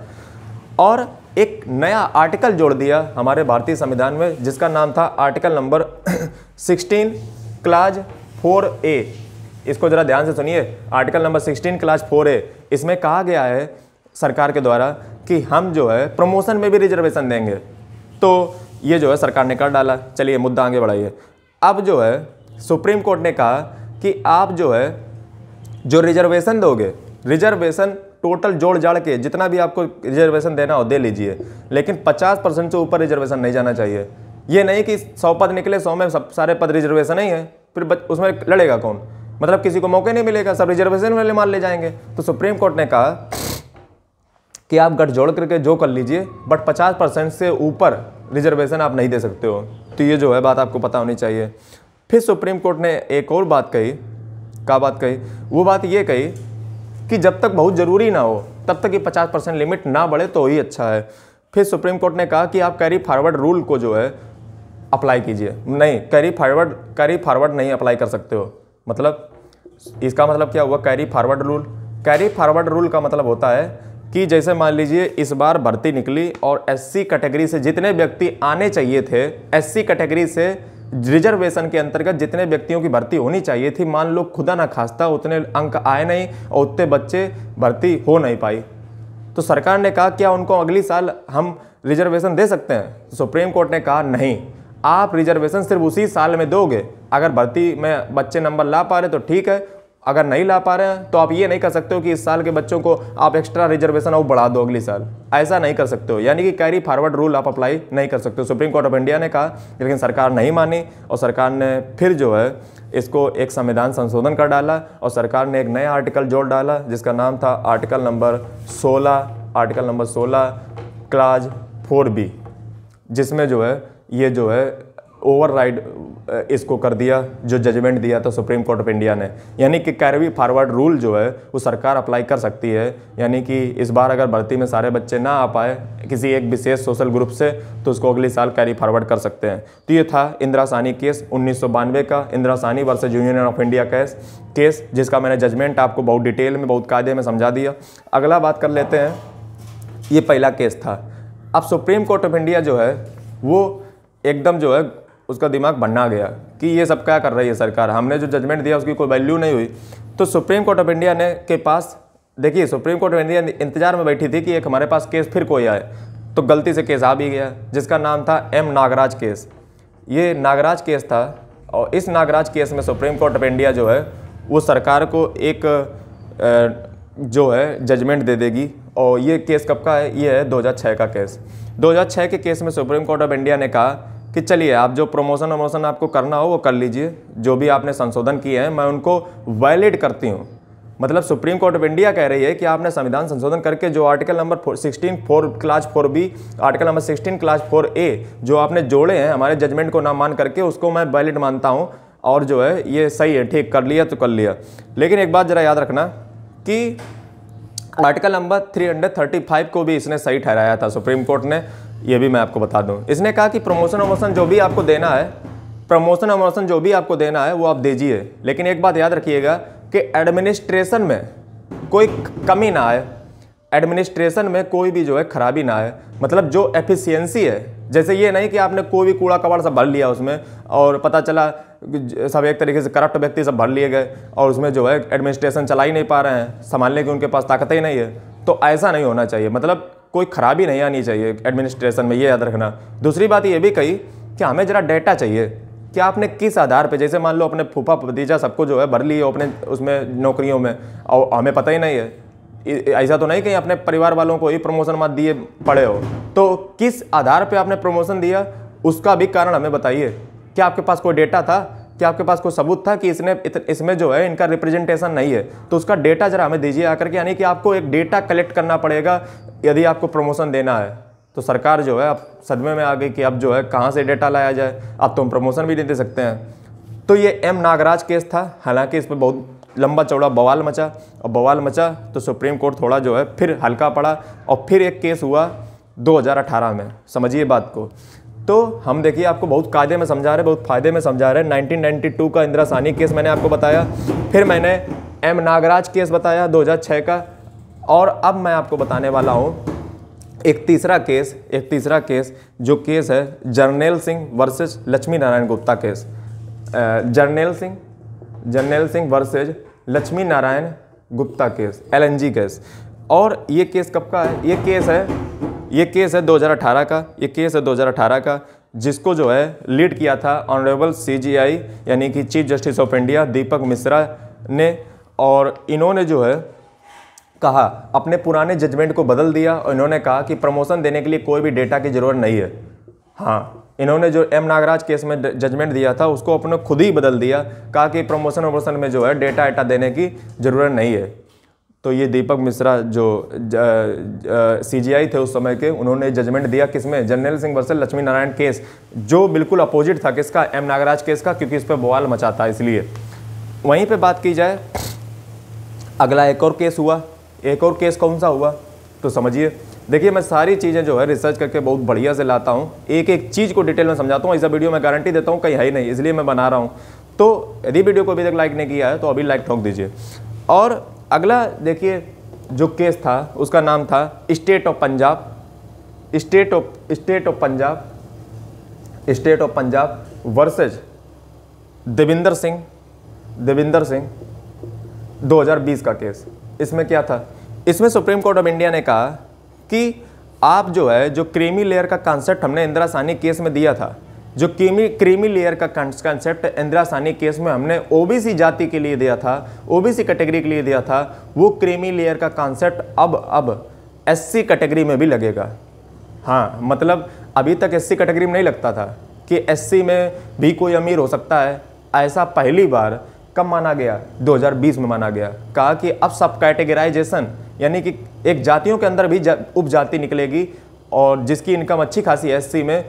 S1: और एक नया आर्टिकल जोड़ दिया हमारे भारतीय संविधान में जिसका नाम था आर्टिकल नंबर 16 क्लाज 4 ए इसको ज़रा ध्यान से सुनिए आर्टिकल नंबर 16 क्लाज 4 ए इसमें कहा गया है सरकार के द्वारा कि हम जो है प्रमोशन में भी रिजर्वेशन देंगे तो ये जो है सरकार ने कर डाला चलिए मुद्दा आगे बढ़ाइए अब जो है सुप्रीम कोर्ट ने कहा कि आप जो है जो रिजर्वेशन दोगे रिजर्वेशन टोटल जोड़ जाड़ के जितना भी आपको रिजर्वेशन देना हो दे लीजिए लेकिन 50 परसेंट से ऊपर रिजर्वेशन नहीं जाना चाहिए ये नहीं कि सौ पद निकले सौ में सब सारे पद रिजर्वेशन ही है फिर उसमें लड़ेगा कौन मतलब किसी को मौके नहीं मिलेगा सब रिजर्वेशन वाले मान ले जाएंगे तो सुप्रीम कोर्ट ने कहा कि आप गठजोड़ करके जो कर लीजिए बट पचास परसेंट से ऊपर रिजर्वेशन आप नहीं दे सकते हो तो ये जो है बात आपको पता होनी चाहिए फिर सुप्रीम कोर्ट ने एक और बात कही क्या बात कही वो बात ये कही कि जब तक बहुत ज़रूरी ना हो तब तक ये पचास परसेंट लिमिट ना बढ़े तो ही अच्छा है फिर सुप्रीम कोर्ट ने कहा कि आप कैरी फॉरवर्ड रूल को जो है अप्लाई कीजिए नहीं कैरी फॉरवर्ड कैरी फॉरवर्ड नहीं अप्लाई कर सकते हो मतलब इसका मतलब क्या हुआ carry forward rule carry forward rule का मतलब होता है कि जैसे मान लीजिए इस बार भर्ती निकली और एससी कैटेगरी से जितने व्यक्ति आने चाहिए थे एससी कैटेगरी से रिजर्वेशन के अंतर्गत जितने व्यक्तियों की भर्ती होनी चाहिए थी मान लो खुदा ना खास्ता उतने अंक आए नहीं और उतने बच्चे भर्ती हो नहीं पाई तो सरकार ने कहा क्या उनको अगली साल हम रिजर्वेशन दे सकते हैं तो सुप्रीम कोर्ट ने कहा नहीं आप रिजर्वेशन सिर्फ उसी साल में दोगे अगर भर्ती में बच्चे नंबर ला पा रहे तो ठीक है अगर नहीं ला पा रहे हैं तो आप ये नहीं कर सकते हो कि इस साल के बच्चों को आप एक्स्ट्रा रिजर्वेशन और बढ़ा दो अगले साल ऐसा नहीं कर सकते हो यानी कि कैरी फॉरवर्ड रूल आप अप्लाई नहीं कर सकते हो सुप्रीम कोर्ट ऑफ इंडिया ने कहा लेकिन सरकार नहीं मानी और सरकार ने फिर जो है इसको एक संविधान संशोधन कर डाला और सरकार ने एक नया आर्टिकल जोड़ डाला जिसका नाम था आर्टिकल नंबर सोलह आर्टिकल नंबर सोलह क्लाज फोर बी जिसमें जो है ये जो है ओवरराइड इसको कर दिया जो जजमेंट दिया था सुप्रीम कोर्ट ऑफ इंडिया ने यानी कि कैरवी फॉरवर्ड रूल जो है वो सरकार अप्लाई कर सकती है यानी कि इस बार अगर भर्ती में सारे बच्चे ना आ पाए किसी एक विशेष सोशल ग्रुप से तो उसको अगले साल कैरी फॉरवर्ड कर सकते हैं तो ये था इंदिरा सानी केस उन्नीस का Indira Sawhney versus Union of India case case जिसका मैंने जजमेंट आपको बहुत डिटेल में बहुत कायदे में समझा दिया अगला बात कर लेते हैं ये पहला केस था अब सुप्रीम कोर्ट ऑफ इंडिया जो है वो एकदम जो है उसका दिमाग बनना गया कि ये सब क्या कर रही है सरकार हमने जो जजमेंट दिया उसकी कोई वैल्यू नहीं हुई तो सुप्रीम कोर्ट ऑफ इंडिया ने के पास देखिए सुप्रीम कोर्ट ऑफ इंडिया इंतजार में बैठी थी कि एक हमारे पास केस फिर कोई आए तो गलती से केस आ भी गया जिसका नाम था एम नागराज केस ये नागराज केस था और इस नागराज केस में सुप्रीम कोर्ट ऑफ इंडिया जो है वो सरकार को एक जो है जजमेंट दे देगी और ये केस कब का है ये है 2006 का केस 2006 के केस में सुप्रीम कोर्ट ऑफ इंडिया ने कहा कि चलिए आप जो प्रमोशन वमोशन आपको करना हो वो कर लीजिए जो भी आपने संशोधन किए हैं मैं उनको वायलेट करती हूँ मतलब सुप्रीम कोर्ट ऑफ इंडिया कह रही है कि आपने संविधान संशोधन करके जो article number sixteen four clause four B article number sixteen class four A जो आपने जोड़े हैं हमारे जजमेंट को ना मान करके उसको मैं वैलिड मानता हूँ और जो है ये सही है ठीक कर लिया तो कर लिया लेकिन एक बात ज़रा याद रखना कि आर्टिकल नंबर थ्री को भी इसने सही ठहराया था सुप्रीम कोर्ट ने ये भी मैं आपको बता दूँ इसने कहा कि प्रमोशन वमोशन जो भी आपको देना है प्रमोशन वमोशन जो भी आपको देना है वो आप दीजिए लेकिन एक बात याद रखिएगा कि एडमिनिस्ट्रेशन में कोई कमी ना आए एडमिनिस्ट्रेशन में कोई भी जो है खराबी ना आए मतलब जो एफिशिएंसी है जैसे ये नहीं कि आपने कोई भी कूड़ा कबाड़ सब भर लिया उसमें और पता चला सब एक तरीके से करप्ट व्यक्ति सब भर लिए गए और उसमें जो है एडमिनिस्ट्रेशन चला ही नहीं पा रहे हैं संभालने की उनके पास ताकत ही नहीं है तो ऐसा नहीं होना चाहिए मतलब कोई खराबी नहीं आनी चाहिए एडमिनिस्ट्रेशन में ये याद रखना दूसरी बात ये भी कही कि हमें ज़रा डेटा चाहिए कि आपने किस आधार पे जैसे मान लो अपने फूफा भतीजा सबको जो है भर लिए अपने उसमें नौकरियों में और हमें पता ही नहीं है ऐसा तो नहीं कहीं अपने परिवार वालों को ही प्रमोशन मत दिए पड़े हो तो किस आधार पे आपने प्रमोशन दिया उसका भी कारण हमें बताइए क्या आपके पास कोई डेटा था क्या आपके पास कोई सबूत था कि इसने इसमें जो है इनका रिप्रेजेंटेशन नहीं है तो उसका डेटा जरा हमें दीजिए आकर के यानी कि आपको एक डेटा कलेक्ट करना पड़ेगा यदि आपको प्रमोशन देना है तो सरकार जो है अब सदमे में आ गई कि अब जो है कहाँ से डेटा लाया जाए अब तो हम प्रमोशन भी नहीं दे सकते हैं तो ये एम नागराज केस था हालांकि इस पर बहुत लंबा चौड़ा बवाल मचा और बवाल मचा तो सुप्रीम कोर्ट थोड़ा जो है फिर हल्का पड़ा और फिर एक केस हुआ 2018 में समझिए बात को तो हम देखिए आपको बहुत कायदे में समझा रहे बहुत फायदे में समझा रहे हैं 1992 का इंदिरा सानी केस मैंने आपको बताया फिर मैंने एम नागराज केस बताया 2006 का और अब मैं आपको बताने वाला हूँ एक तीसरा केस एक तीसरा केस जो केस है Jarnail Singh versus Lakshmi Narayan Gupta case Jarnail Singh Jarnail Singh versus Lakshmi Narayan Gupta case L case और ये केस कब का है ये केस है ये केस है 2018 का ये केस है 2018 का जिसको जो है लीड किया था ऑनरेबल सीजीआई यानी कि chief justice of India Deepak Mishra ने और इन्होंने जो है कहा अपने पुराने जजमेंट को बदल दिया और इन्होंने कहा कि प्रमोशन देने के लिए कोई भी डेटा की ज़रूरत नहीं है हाँ इन्होंने जो एम नागराज केस में जजमेंट दिया था उसको अपने खुद ही बदल दिया कहा कि प्रमोशन वमोशन में जो है डेटा एटा देने की ज़रूरत नहीं है तो ये दीपक मिश्रा जो सी जी आई थे उस समय के उन्होंने जजमेंट दिया किसमें जनरल सिंह वर्सेस लक्ष्मी नारायण केस जो बिल्कुल अपोजिट था किसका एम नागराज केस का क्योंकि इस पर बवाल मचाता है इसलिए वहीं पे बात की जाए अगला एक और केस हुआ एक और केस कौन सा हुआ तो समझिए देखिए मैं सारी चीज़ें जो है रिसर्च करके बहुत बढ़िया से लाता हूँ एक एक चीज़ को डिटेल में समझाता हूँ ऐसा वीडियो मैं गारंटी देता हूँ कहीं है ही नहीं इसलिए मैं बना रहा हूँ तो यदि वीडियो को अभी तक लाइक नहीं किया है तो अभी लाइक ठोक दीजिए और अगला देखिए जो केस था उसका नाम था state of Punjab state of state of Punjab state of Punjab versus Devinder Singh Devinder Singh 2020 का केस इसमें क्या था इसमें सुप्रीम कोर्ट ऑफ इंडिया ने कहा कि आप जो है जो क्रीमी लेयर का कॉन्सेप्ट हमने इंदिरा सानी केस में दिया था जो क्रीमी क्रीमी लेयर का कंसेप्ट इंदिरा सानी केस में हमने ओबीसी जाति के लिए दिया था ओबीसी कैटेगरी के लिए दिया था वो क्रीमी लेयर का कॉन्सेप्ट अब अब एससी कैटेगरी में भी लगेगा हाँ मतलब अभी तक एससी कैटेगरी में नहीं लगता था कि एससी में भी कोई अमीर हो सकता है ऐसा पहली बार कब माना गया 2020 में माना गया कहा कि अब सब कैटेगराइजेशन यानी कि एक जातियों के अंदर भी जा, उपजाति निकलेगी और जिसकी इनकम अच्छी खासी है एससी में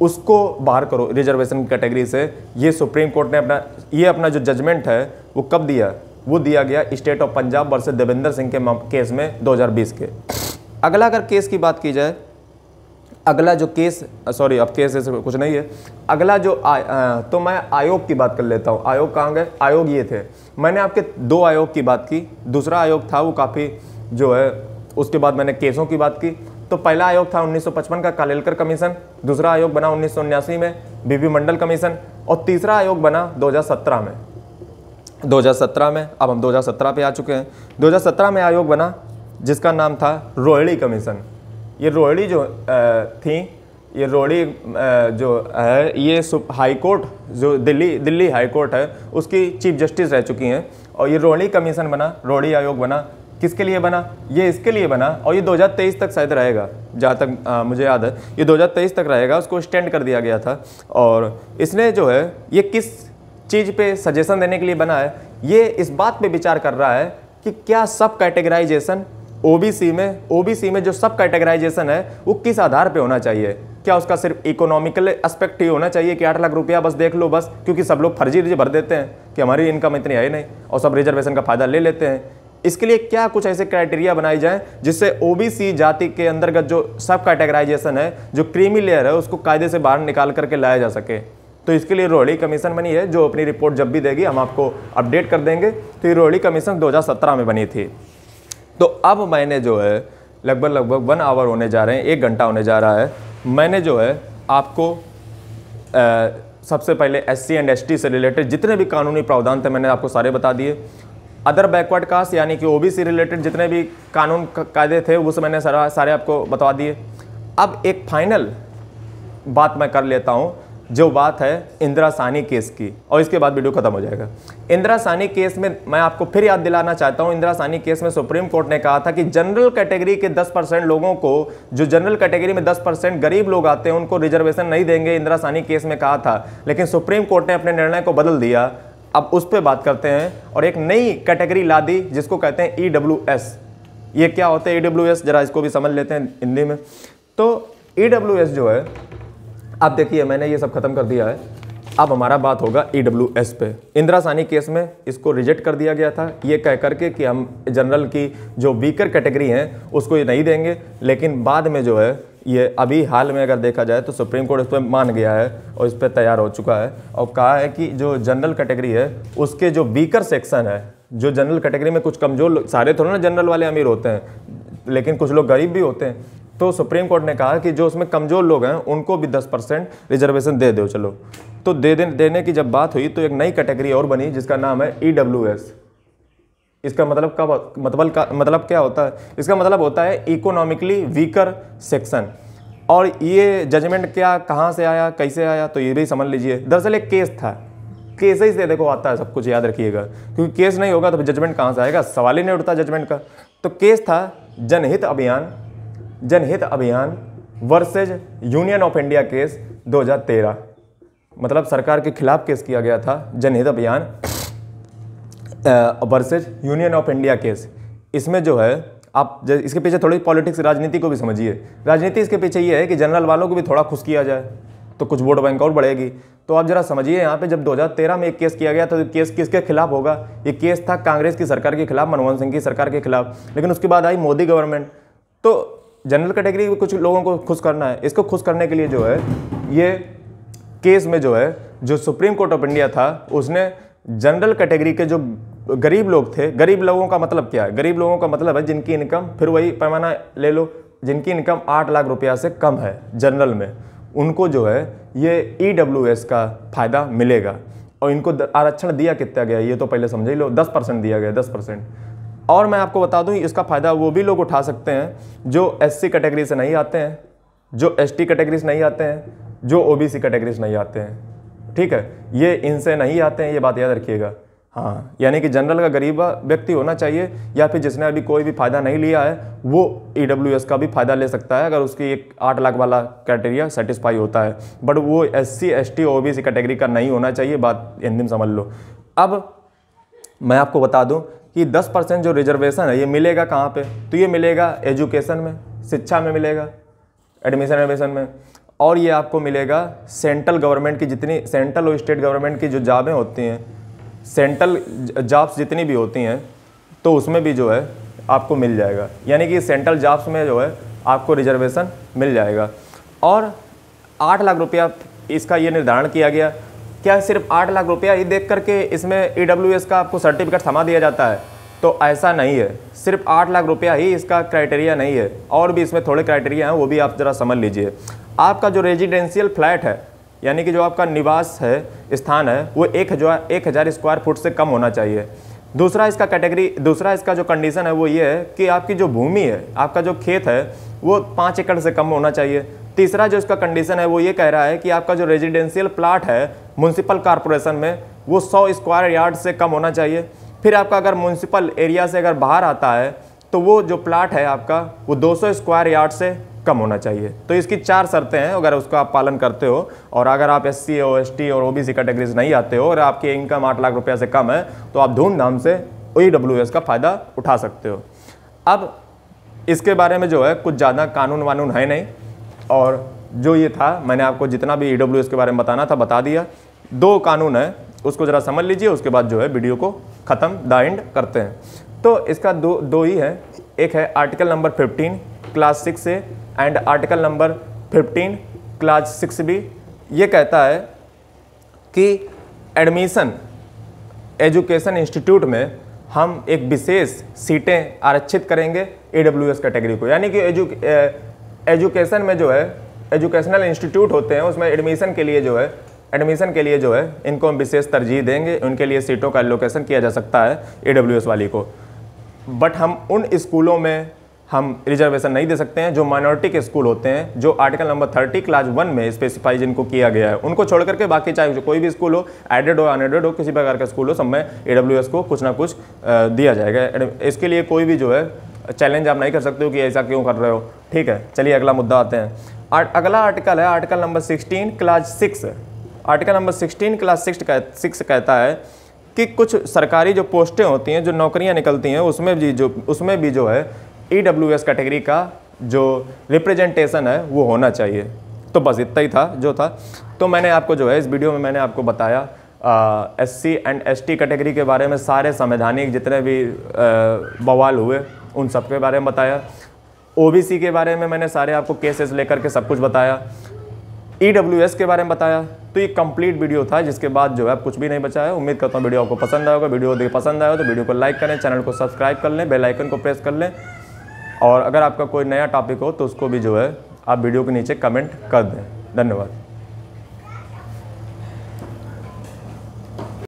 S1: उसको बाहर करो रिजर्वेशन की कैटेगरी से ये सुप्रीम कोर्ट ने अपना ये अपना जो जजमेंट है वो कब दिया वो दिया गया state of Punjab versus Devender Singh के केस में 2020 के अगला अगर केस की बात की जाए अगला जो केस सॉरी अब केस ऐसे कुछ नहीं है अगला जो आ, आ, तो मैं आयोग की बात कर लेता हूँ आयोग कहाँ गए आयोग ये थे मैंने आपके दो आयोग की बात की दूसरा आयोग था वो काफ़ी जो है उसके बाद मैंने केसों की बात की तो पहला आयोग था 1955 का कालेलकर कमीशन दूसरा आयोग बना उन्नीस में बीबी मंडल कमीशन और तीसरा आयोग बना 2017 में 2017 में अब हम 2017 पे आ चुके हैं 2017 में आयोग बना जिसका नाम था रोहिड़ी कमीशन ये रोहिड़ी जो थी ये रोहड़ी जो है ये हाई कोर्ट जो दिल्ली दिल्ली हाई कोर्ट है उसकी चीफ जस्टिस रह चुकी हैं और ये रोहिड़ी कमीशन बना रोहड़ी आयोग बना किसके लिए बना ये इसके लिए बना और ये 2023 तक शायद रहेगा जहाँ तक आ, मुझे याद है ये 2023 तक रहेगा उसको स्टैंड कर दिया गया था और इसने जो है ये किस चीज़ पे सजेशन देने के लिए बना है ये इस बात पे विचार कर रहा है कि क्या सब कैटेगराइजेशन ओ में ओ में जो सब कैटेगराइजेशन है वो किस आधार पर होना चाहिए क्या उसका सिर्फ इकोनॉमिकल एस्पेक्ट ही होना चाहिए कि आठ लाख रुपया बस देख लो बस क्योंकि सब लोग फर्जी भर देते हैं कि हमारी इनकम इतनी है ही नहीं और सब रिजर्वेशन का फ़ायदा ले लेते हैं इसके लिए क्या कुछ ऐसे क्राइटेरिया बनाए जाए जिससे ओबीसी जाति के अंतर्गत जो सब कैटेगराइजेशन है जो क्रीमी लेयर है उसको कायदे से बाहर निकाल करके लाया जा सके तो इसके लिए रोहड़ी कमीशन बनी है जो अपनी रिपोर्ट जब भी देगी हम आपको अपडेट कर देंगे तो ये रोहड़ी कमीशन 2017 में बनी थी तो अब मैंने जो है लगभग लगभग वन आवर होने जा रहे हैं एक घंटा होने जा रहा है मैंने जो है आपको आ, सबसे पहले एस सी एंड एस से रिलेटेड जितने भी कानूनी प्रावधान थे मैंने आपको सारे बता दिए अदर बैकवर्ड कास्ट यानी कि ओबीसी रिलेटेड जितने भी कानून कायदे थे उस मैंने सारा सारे आपको बता दिए अब एक फाइनल बात मैं कर लेता हूँ जो बात है इंदिरा सानी केस की और इसके बाद वीडियो खत्म हो जाएगा इंदिरा सानी केस में मैं आपको फिर याद दिलाना चाहता हूं इंदिरा सानी केस में सुप्रीम कोर्ट ने कहा था कि जनरल कैटेगरी के 10 परसेंट लोगों को जो जनरल कैटेगरी में 10 परसेंट गरीब लोग आते हैं उनको रिजर्वेशन नहीं देंगे इंदिरा सानी केस में कहा था लेकिन सुप्रीम कोर्ट ने अपने निर्णय को बदल दिया अब उस पर बात करते हैं और एक नई कैटेगरी ला दी जिसको कहते हैं ई डब्ल्यू एस ये क्या होता है ई डब्ल्यू एस जरा इसको भी समझ लेते हैं हिंदी में तो ई डब्ल्यू एस जो है अब देखिए मैंने ये सब खत्म कर दिया है अब हमारा बात होगा ई e पे इंदिरा सानी केस में इसको रिजेक्ट कर दिया गया था ये कह करके कि हम जनरल की जो वीकर कैटेगरी हैं उसको ये नहीं देंगे लेकिन बाद में जो है ये अभी हाल में अगर देखा जाए तो सुप्रीम कोर्ट इस पर मान गया है और इस पर तैयार हो चुका है और कहा है कि जो जनरल कैटेगरी है उसके जो वीकर सेक्शन है जो जनरल कैटेगरी में कुछ कमज़ोर सारे थोड़े ना जनरल वाले अमीर होते हैं लेकिन कुछ लोग गरीब भी होते हैं तो सुप्रीम कोर्ट ने कहा कि जो उसमें कमज़ोर लोग हैं उनको भी दस परसेंट रिजर्वेशन दे दो चलो तो दे देने की जब बात हुई तो एक नई कैटेगरी और बनी जिसका नाम है ई डब्ल्यू एस इसका मतलब कब मतलब का मतलब क्या होता है इसका मतलब होता है इकोनॉमिकली वीकर सेक्शन और ये जजमेंट क्या कहाँ से आया कैसे आया तो ये भी समझ लीजिए दरअसल एक केस था केस ही से देखो आता है सब कुछ याद रखिएगा क्योंकि केस नहीं होगा तो जजमेंट कहाँ से आएगा सवाल ही नहीं उठता जजमेंट का तो केस था Janhit Abhiyan Janhit Abhiyan versus Union of India case 2013 मतलब सरकार के खिलाफ केस किया गया था Janhit Abhiyan versus Union of India case इसमें जो है आप इसके पीछे थोड़ी पॉलिटिक्स राजनीति को भी समझिए राजनीति इसके पीछे ये है कि जनरल वालों को भी थोड़ा खुश किया जाए तो कुछ वोट बैंक और बढ़ेगी तो आप जरा समझिए यहाँ पे जब 2013 में एक केस किया गया तो केस किसके खिलाफ होगा ये केस था कांग्रेस की सरकार के खिलाफ मनमोहन सिंह की सरकार के खिलाफ लेकिन उसके बाद आई मोदी गवर्नमेंट तो जनरल कैटेगरी में कुछ लोगों को खुश करना है इसको खुश करने के लिए जो है ये केस में जो है जो सुप्रीम कोर्ट ऑफ इंडिया था उसने जनरल कैटेगरी के जो गरीब लोग थे गरीब लोगों का मतलब क्या है गरीब लोगों का मतलब है जिनकी इनकम फिर वही पैमाना ले लो जिनकी इनकम आठ लाख रुपया से कम है जनरल में उनको जो है ये ई e का फ़ायदा मिलेगा और इनको आरक्षण दिया कितना गया ये तो पहले समझ ही लो दस परसेंट दिया गया दस परसेंट और मैं आपको बता दूं इसका फ़ायदा वो भी लोग उठा सकते हैं जो एससी कैटेगरी से नहीं आते हैं जो एसटी कैटेगरी से नहीं आते हैं जो ओबीसी कैटेगरी से नहीं आते हैं ठीक है ये इनसे नहीं आते हैं ये बात याद रखिएगा हाँ यानी कि जनरल का गरीब व्यक्ति होना चाहिए या फिर जिसने अभी कोई भी फ़ायदा नहीं लिया है वो ई का भी फ़ायदा ले सकता है अगर उसकी एक आठ लाख वाला क्राइटेरिया सेटिस्फाई होता है बट वो S C S T O B C category का नहीं होना चाहिए बात हिंदी में समझ लो अब मैं आपको बता दूँ कि 10 परसेंट जो रिजर्वेशन है ये मिलेगा कहाँ पे तो ये मिलेगा एजुकेशन में शिक्षा में मिलेगा एडमिशन एडमिशन में और ये आपको मिलेगा सेंट्रल गवर्नमेंट की जितनी सेंट्रल और स्टेट गवर्नमेंट की जो जॉबें होती हैं सेंट्रल जॉब्स जितनी भी होती हैं तो उसमें भी जो है आपको मिल जाएगा यानी कि सेंट्रल जॉब्स में जो है आपको रिजर्वेशन मिल जाएगा और आठ लाख रुपया इसका ये निर्धारण किया गया क्या सिर्फ आठ लाख रुपया ये देख करके इसमें ई e का आपको सर्टिफिकेट थमा दिया जाता है तो ऐसा नहीं है सिर्फ आठ लाख रुपया ही इसका क्राइटेरिया नहीं है और भी इसमें थोड़े क्राइटेरिया हैं वो भी आप ज़रा समझ लीजिए आपका जो रेजिडेंशियल फ्लैट है यानी कि जो आपका निवास है स्थान है वो एक हजार एक हज़ार स्क्वायर फुट से कम होना चाहिए दूसरा इसका कैटेगरी दूसरा इसका जो कंडीशन है वो ये है कि आपकी जो भूमि है आपका जो खेत है वो पाँच एकड़ से कम होना चाहिए तीसरा जो इसका कंडीशन है वो ये कह रहा है कि आपका जो रेजिडेंशियल प्लाट है म्यूनसिपल कॉरपोरेशन में वो सौ स्क्वायर यार्ड से कम होना चाहिए फिर आपका अगर म्यूनसिपल एरिया से अगर बाहर आता है तो वो जो प्लाट है आपका वो 200 स्क्वायर यार्ड से कम होना चाहिए तो इसकी चार शर्तें हैं अगर उसका आप पालन करते हो और अगर आप एस सी ओ एस टी और ओ बी सी कैटेगरीज नहीं आते हो और आपकी इनकम आठ लाख रुपया से कम है तो आप धूमधाम से ओ डब्ल्यू एस का फ़ायदा उठा सकते हो अब इसके बारे में जो है कुछ ज़्यादा कानून वानून है नहीं और जो ये था मैंने आपको जितना भी ई डब्ल्यू एस के बारे में बताना था बता दिया दो कानून है उसको ज़रा समझ लीजिए उसके बाद जो है वीडियो को ख़त्म द एंड करते हैं तो इसका दो दो ही है एक है आर्टिकल नंबर 15 क्लास सिक्स से and article number 15 clause six B ये कहता है कि एडमिशन एजुकेशन इंस्टीट्यूट में हम एक विशेष सीटें आरक्षित करेंगे ए डब्ल्यू एस कैटेगरी को यानी कि एजु एजुकेशन में जो है एजुकेशनल इंस्टीट्यूट होते हैं उसमें एडमिशन के लिए जो है एडमिशन के लिए जो है इनको हम विशेष तरजीह देंगे उनके लिए सीटों का एलोकेशन किया जा सकता है ए वाली को बट हम उन स्कूलों में हम रिजर्वेशन नहीं दे सकते हैं जो माइनॉरिटी के स्कूल होते हैं जो article number thirty class one में स्पेसिफाई जिनको किया गया है उनको छोड़ करके बाकी चाहे कोई भी स्कूल हो एडेड हो अनएडेड हो किसी प्रकार का स्कूल हो सब में ए को कुछ ना कुछ दिया जाएगा इसके लिए कोई भी जो है चैलेंज आप नहीं कर सकते हो कि ऐसा क्यों कर रहे हो ठीक है चलिए अगला मुद्दा आते हैं अगला आर्टिकल है article number sixteen clause six article number sixteen clause six कह, कहता है कि कुछ सरकारी जो पोस्टें होती हैं जो नौकरियां निकलती हैं उसमें भी जो उसमें भी जो है ई डब्ल्यू एस कैटेगरी का जो रिप्रेजेंटेशन है वो होना चाहिए तो बस इतना ही था जो था तो मैंने आपको जो है इस वीडियो में मैंने आपको बताया S C and S T category के बारे में सारे संवैधानिक जितने भी आ, बवाल हुए उन सब के बारे में बताया ओ बी सी के बारे में मैंने सारे आपको केसेस लेकर के सब कुछ बताया ई डब्ल्यू एस के बारे में बताया तो ये कंप्लीट वीडियो था जिसके बाद जो है कुछ भी नहीं बचा है उम्मीद करता हूँ वीडियो आपको पसंद आएगा वीडियो देखिए पसंद आया तो वीडियो को लाइक करें चैनल को सब्सक्राइब कर लें बेलाइकन को प्रेस कर लें और अगर आपका कोई नया टॉपिक हो तो उसको भी जो है आप वीडियो के नीचे कमेंट कर दें धन्यवाद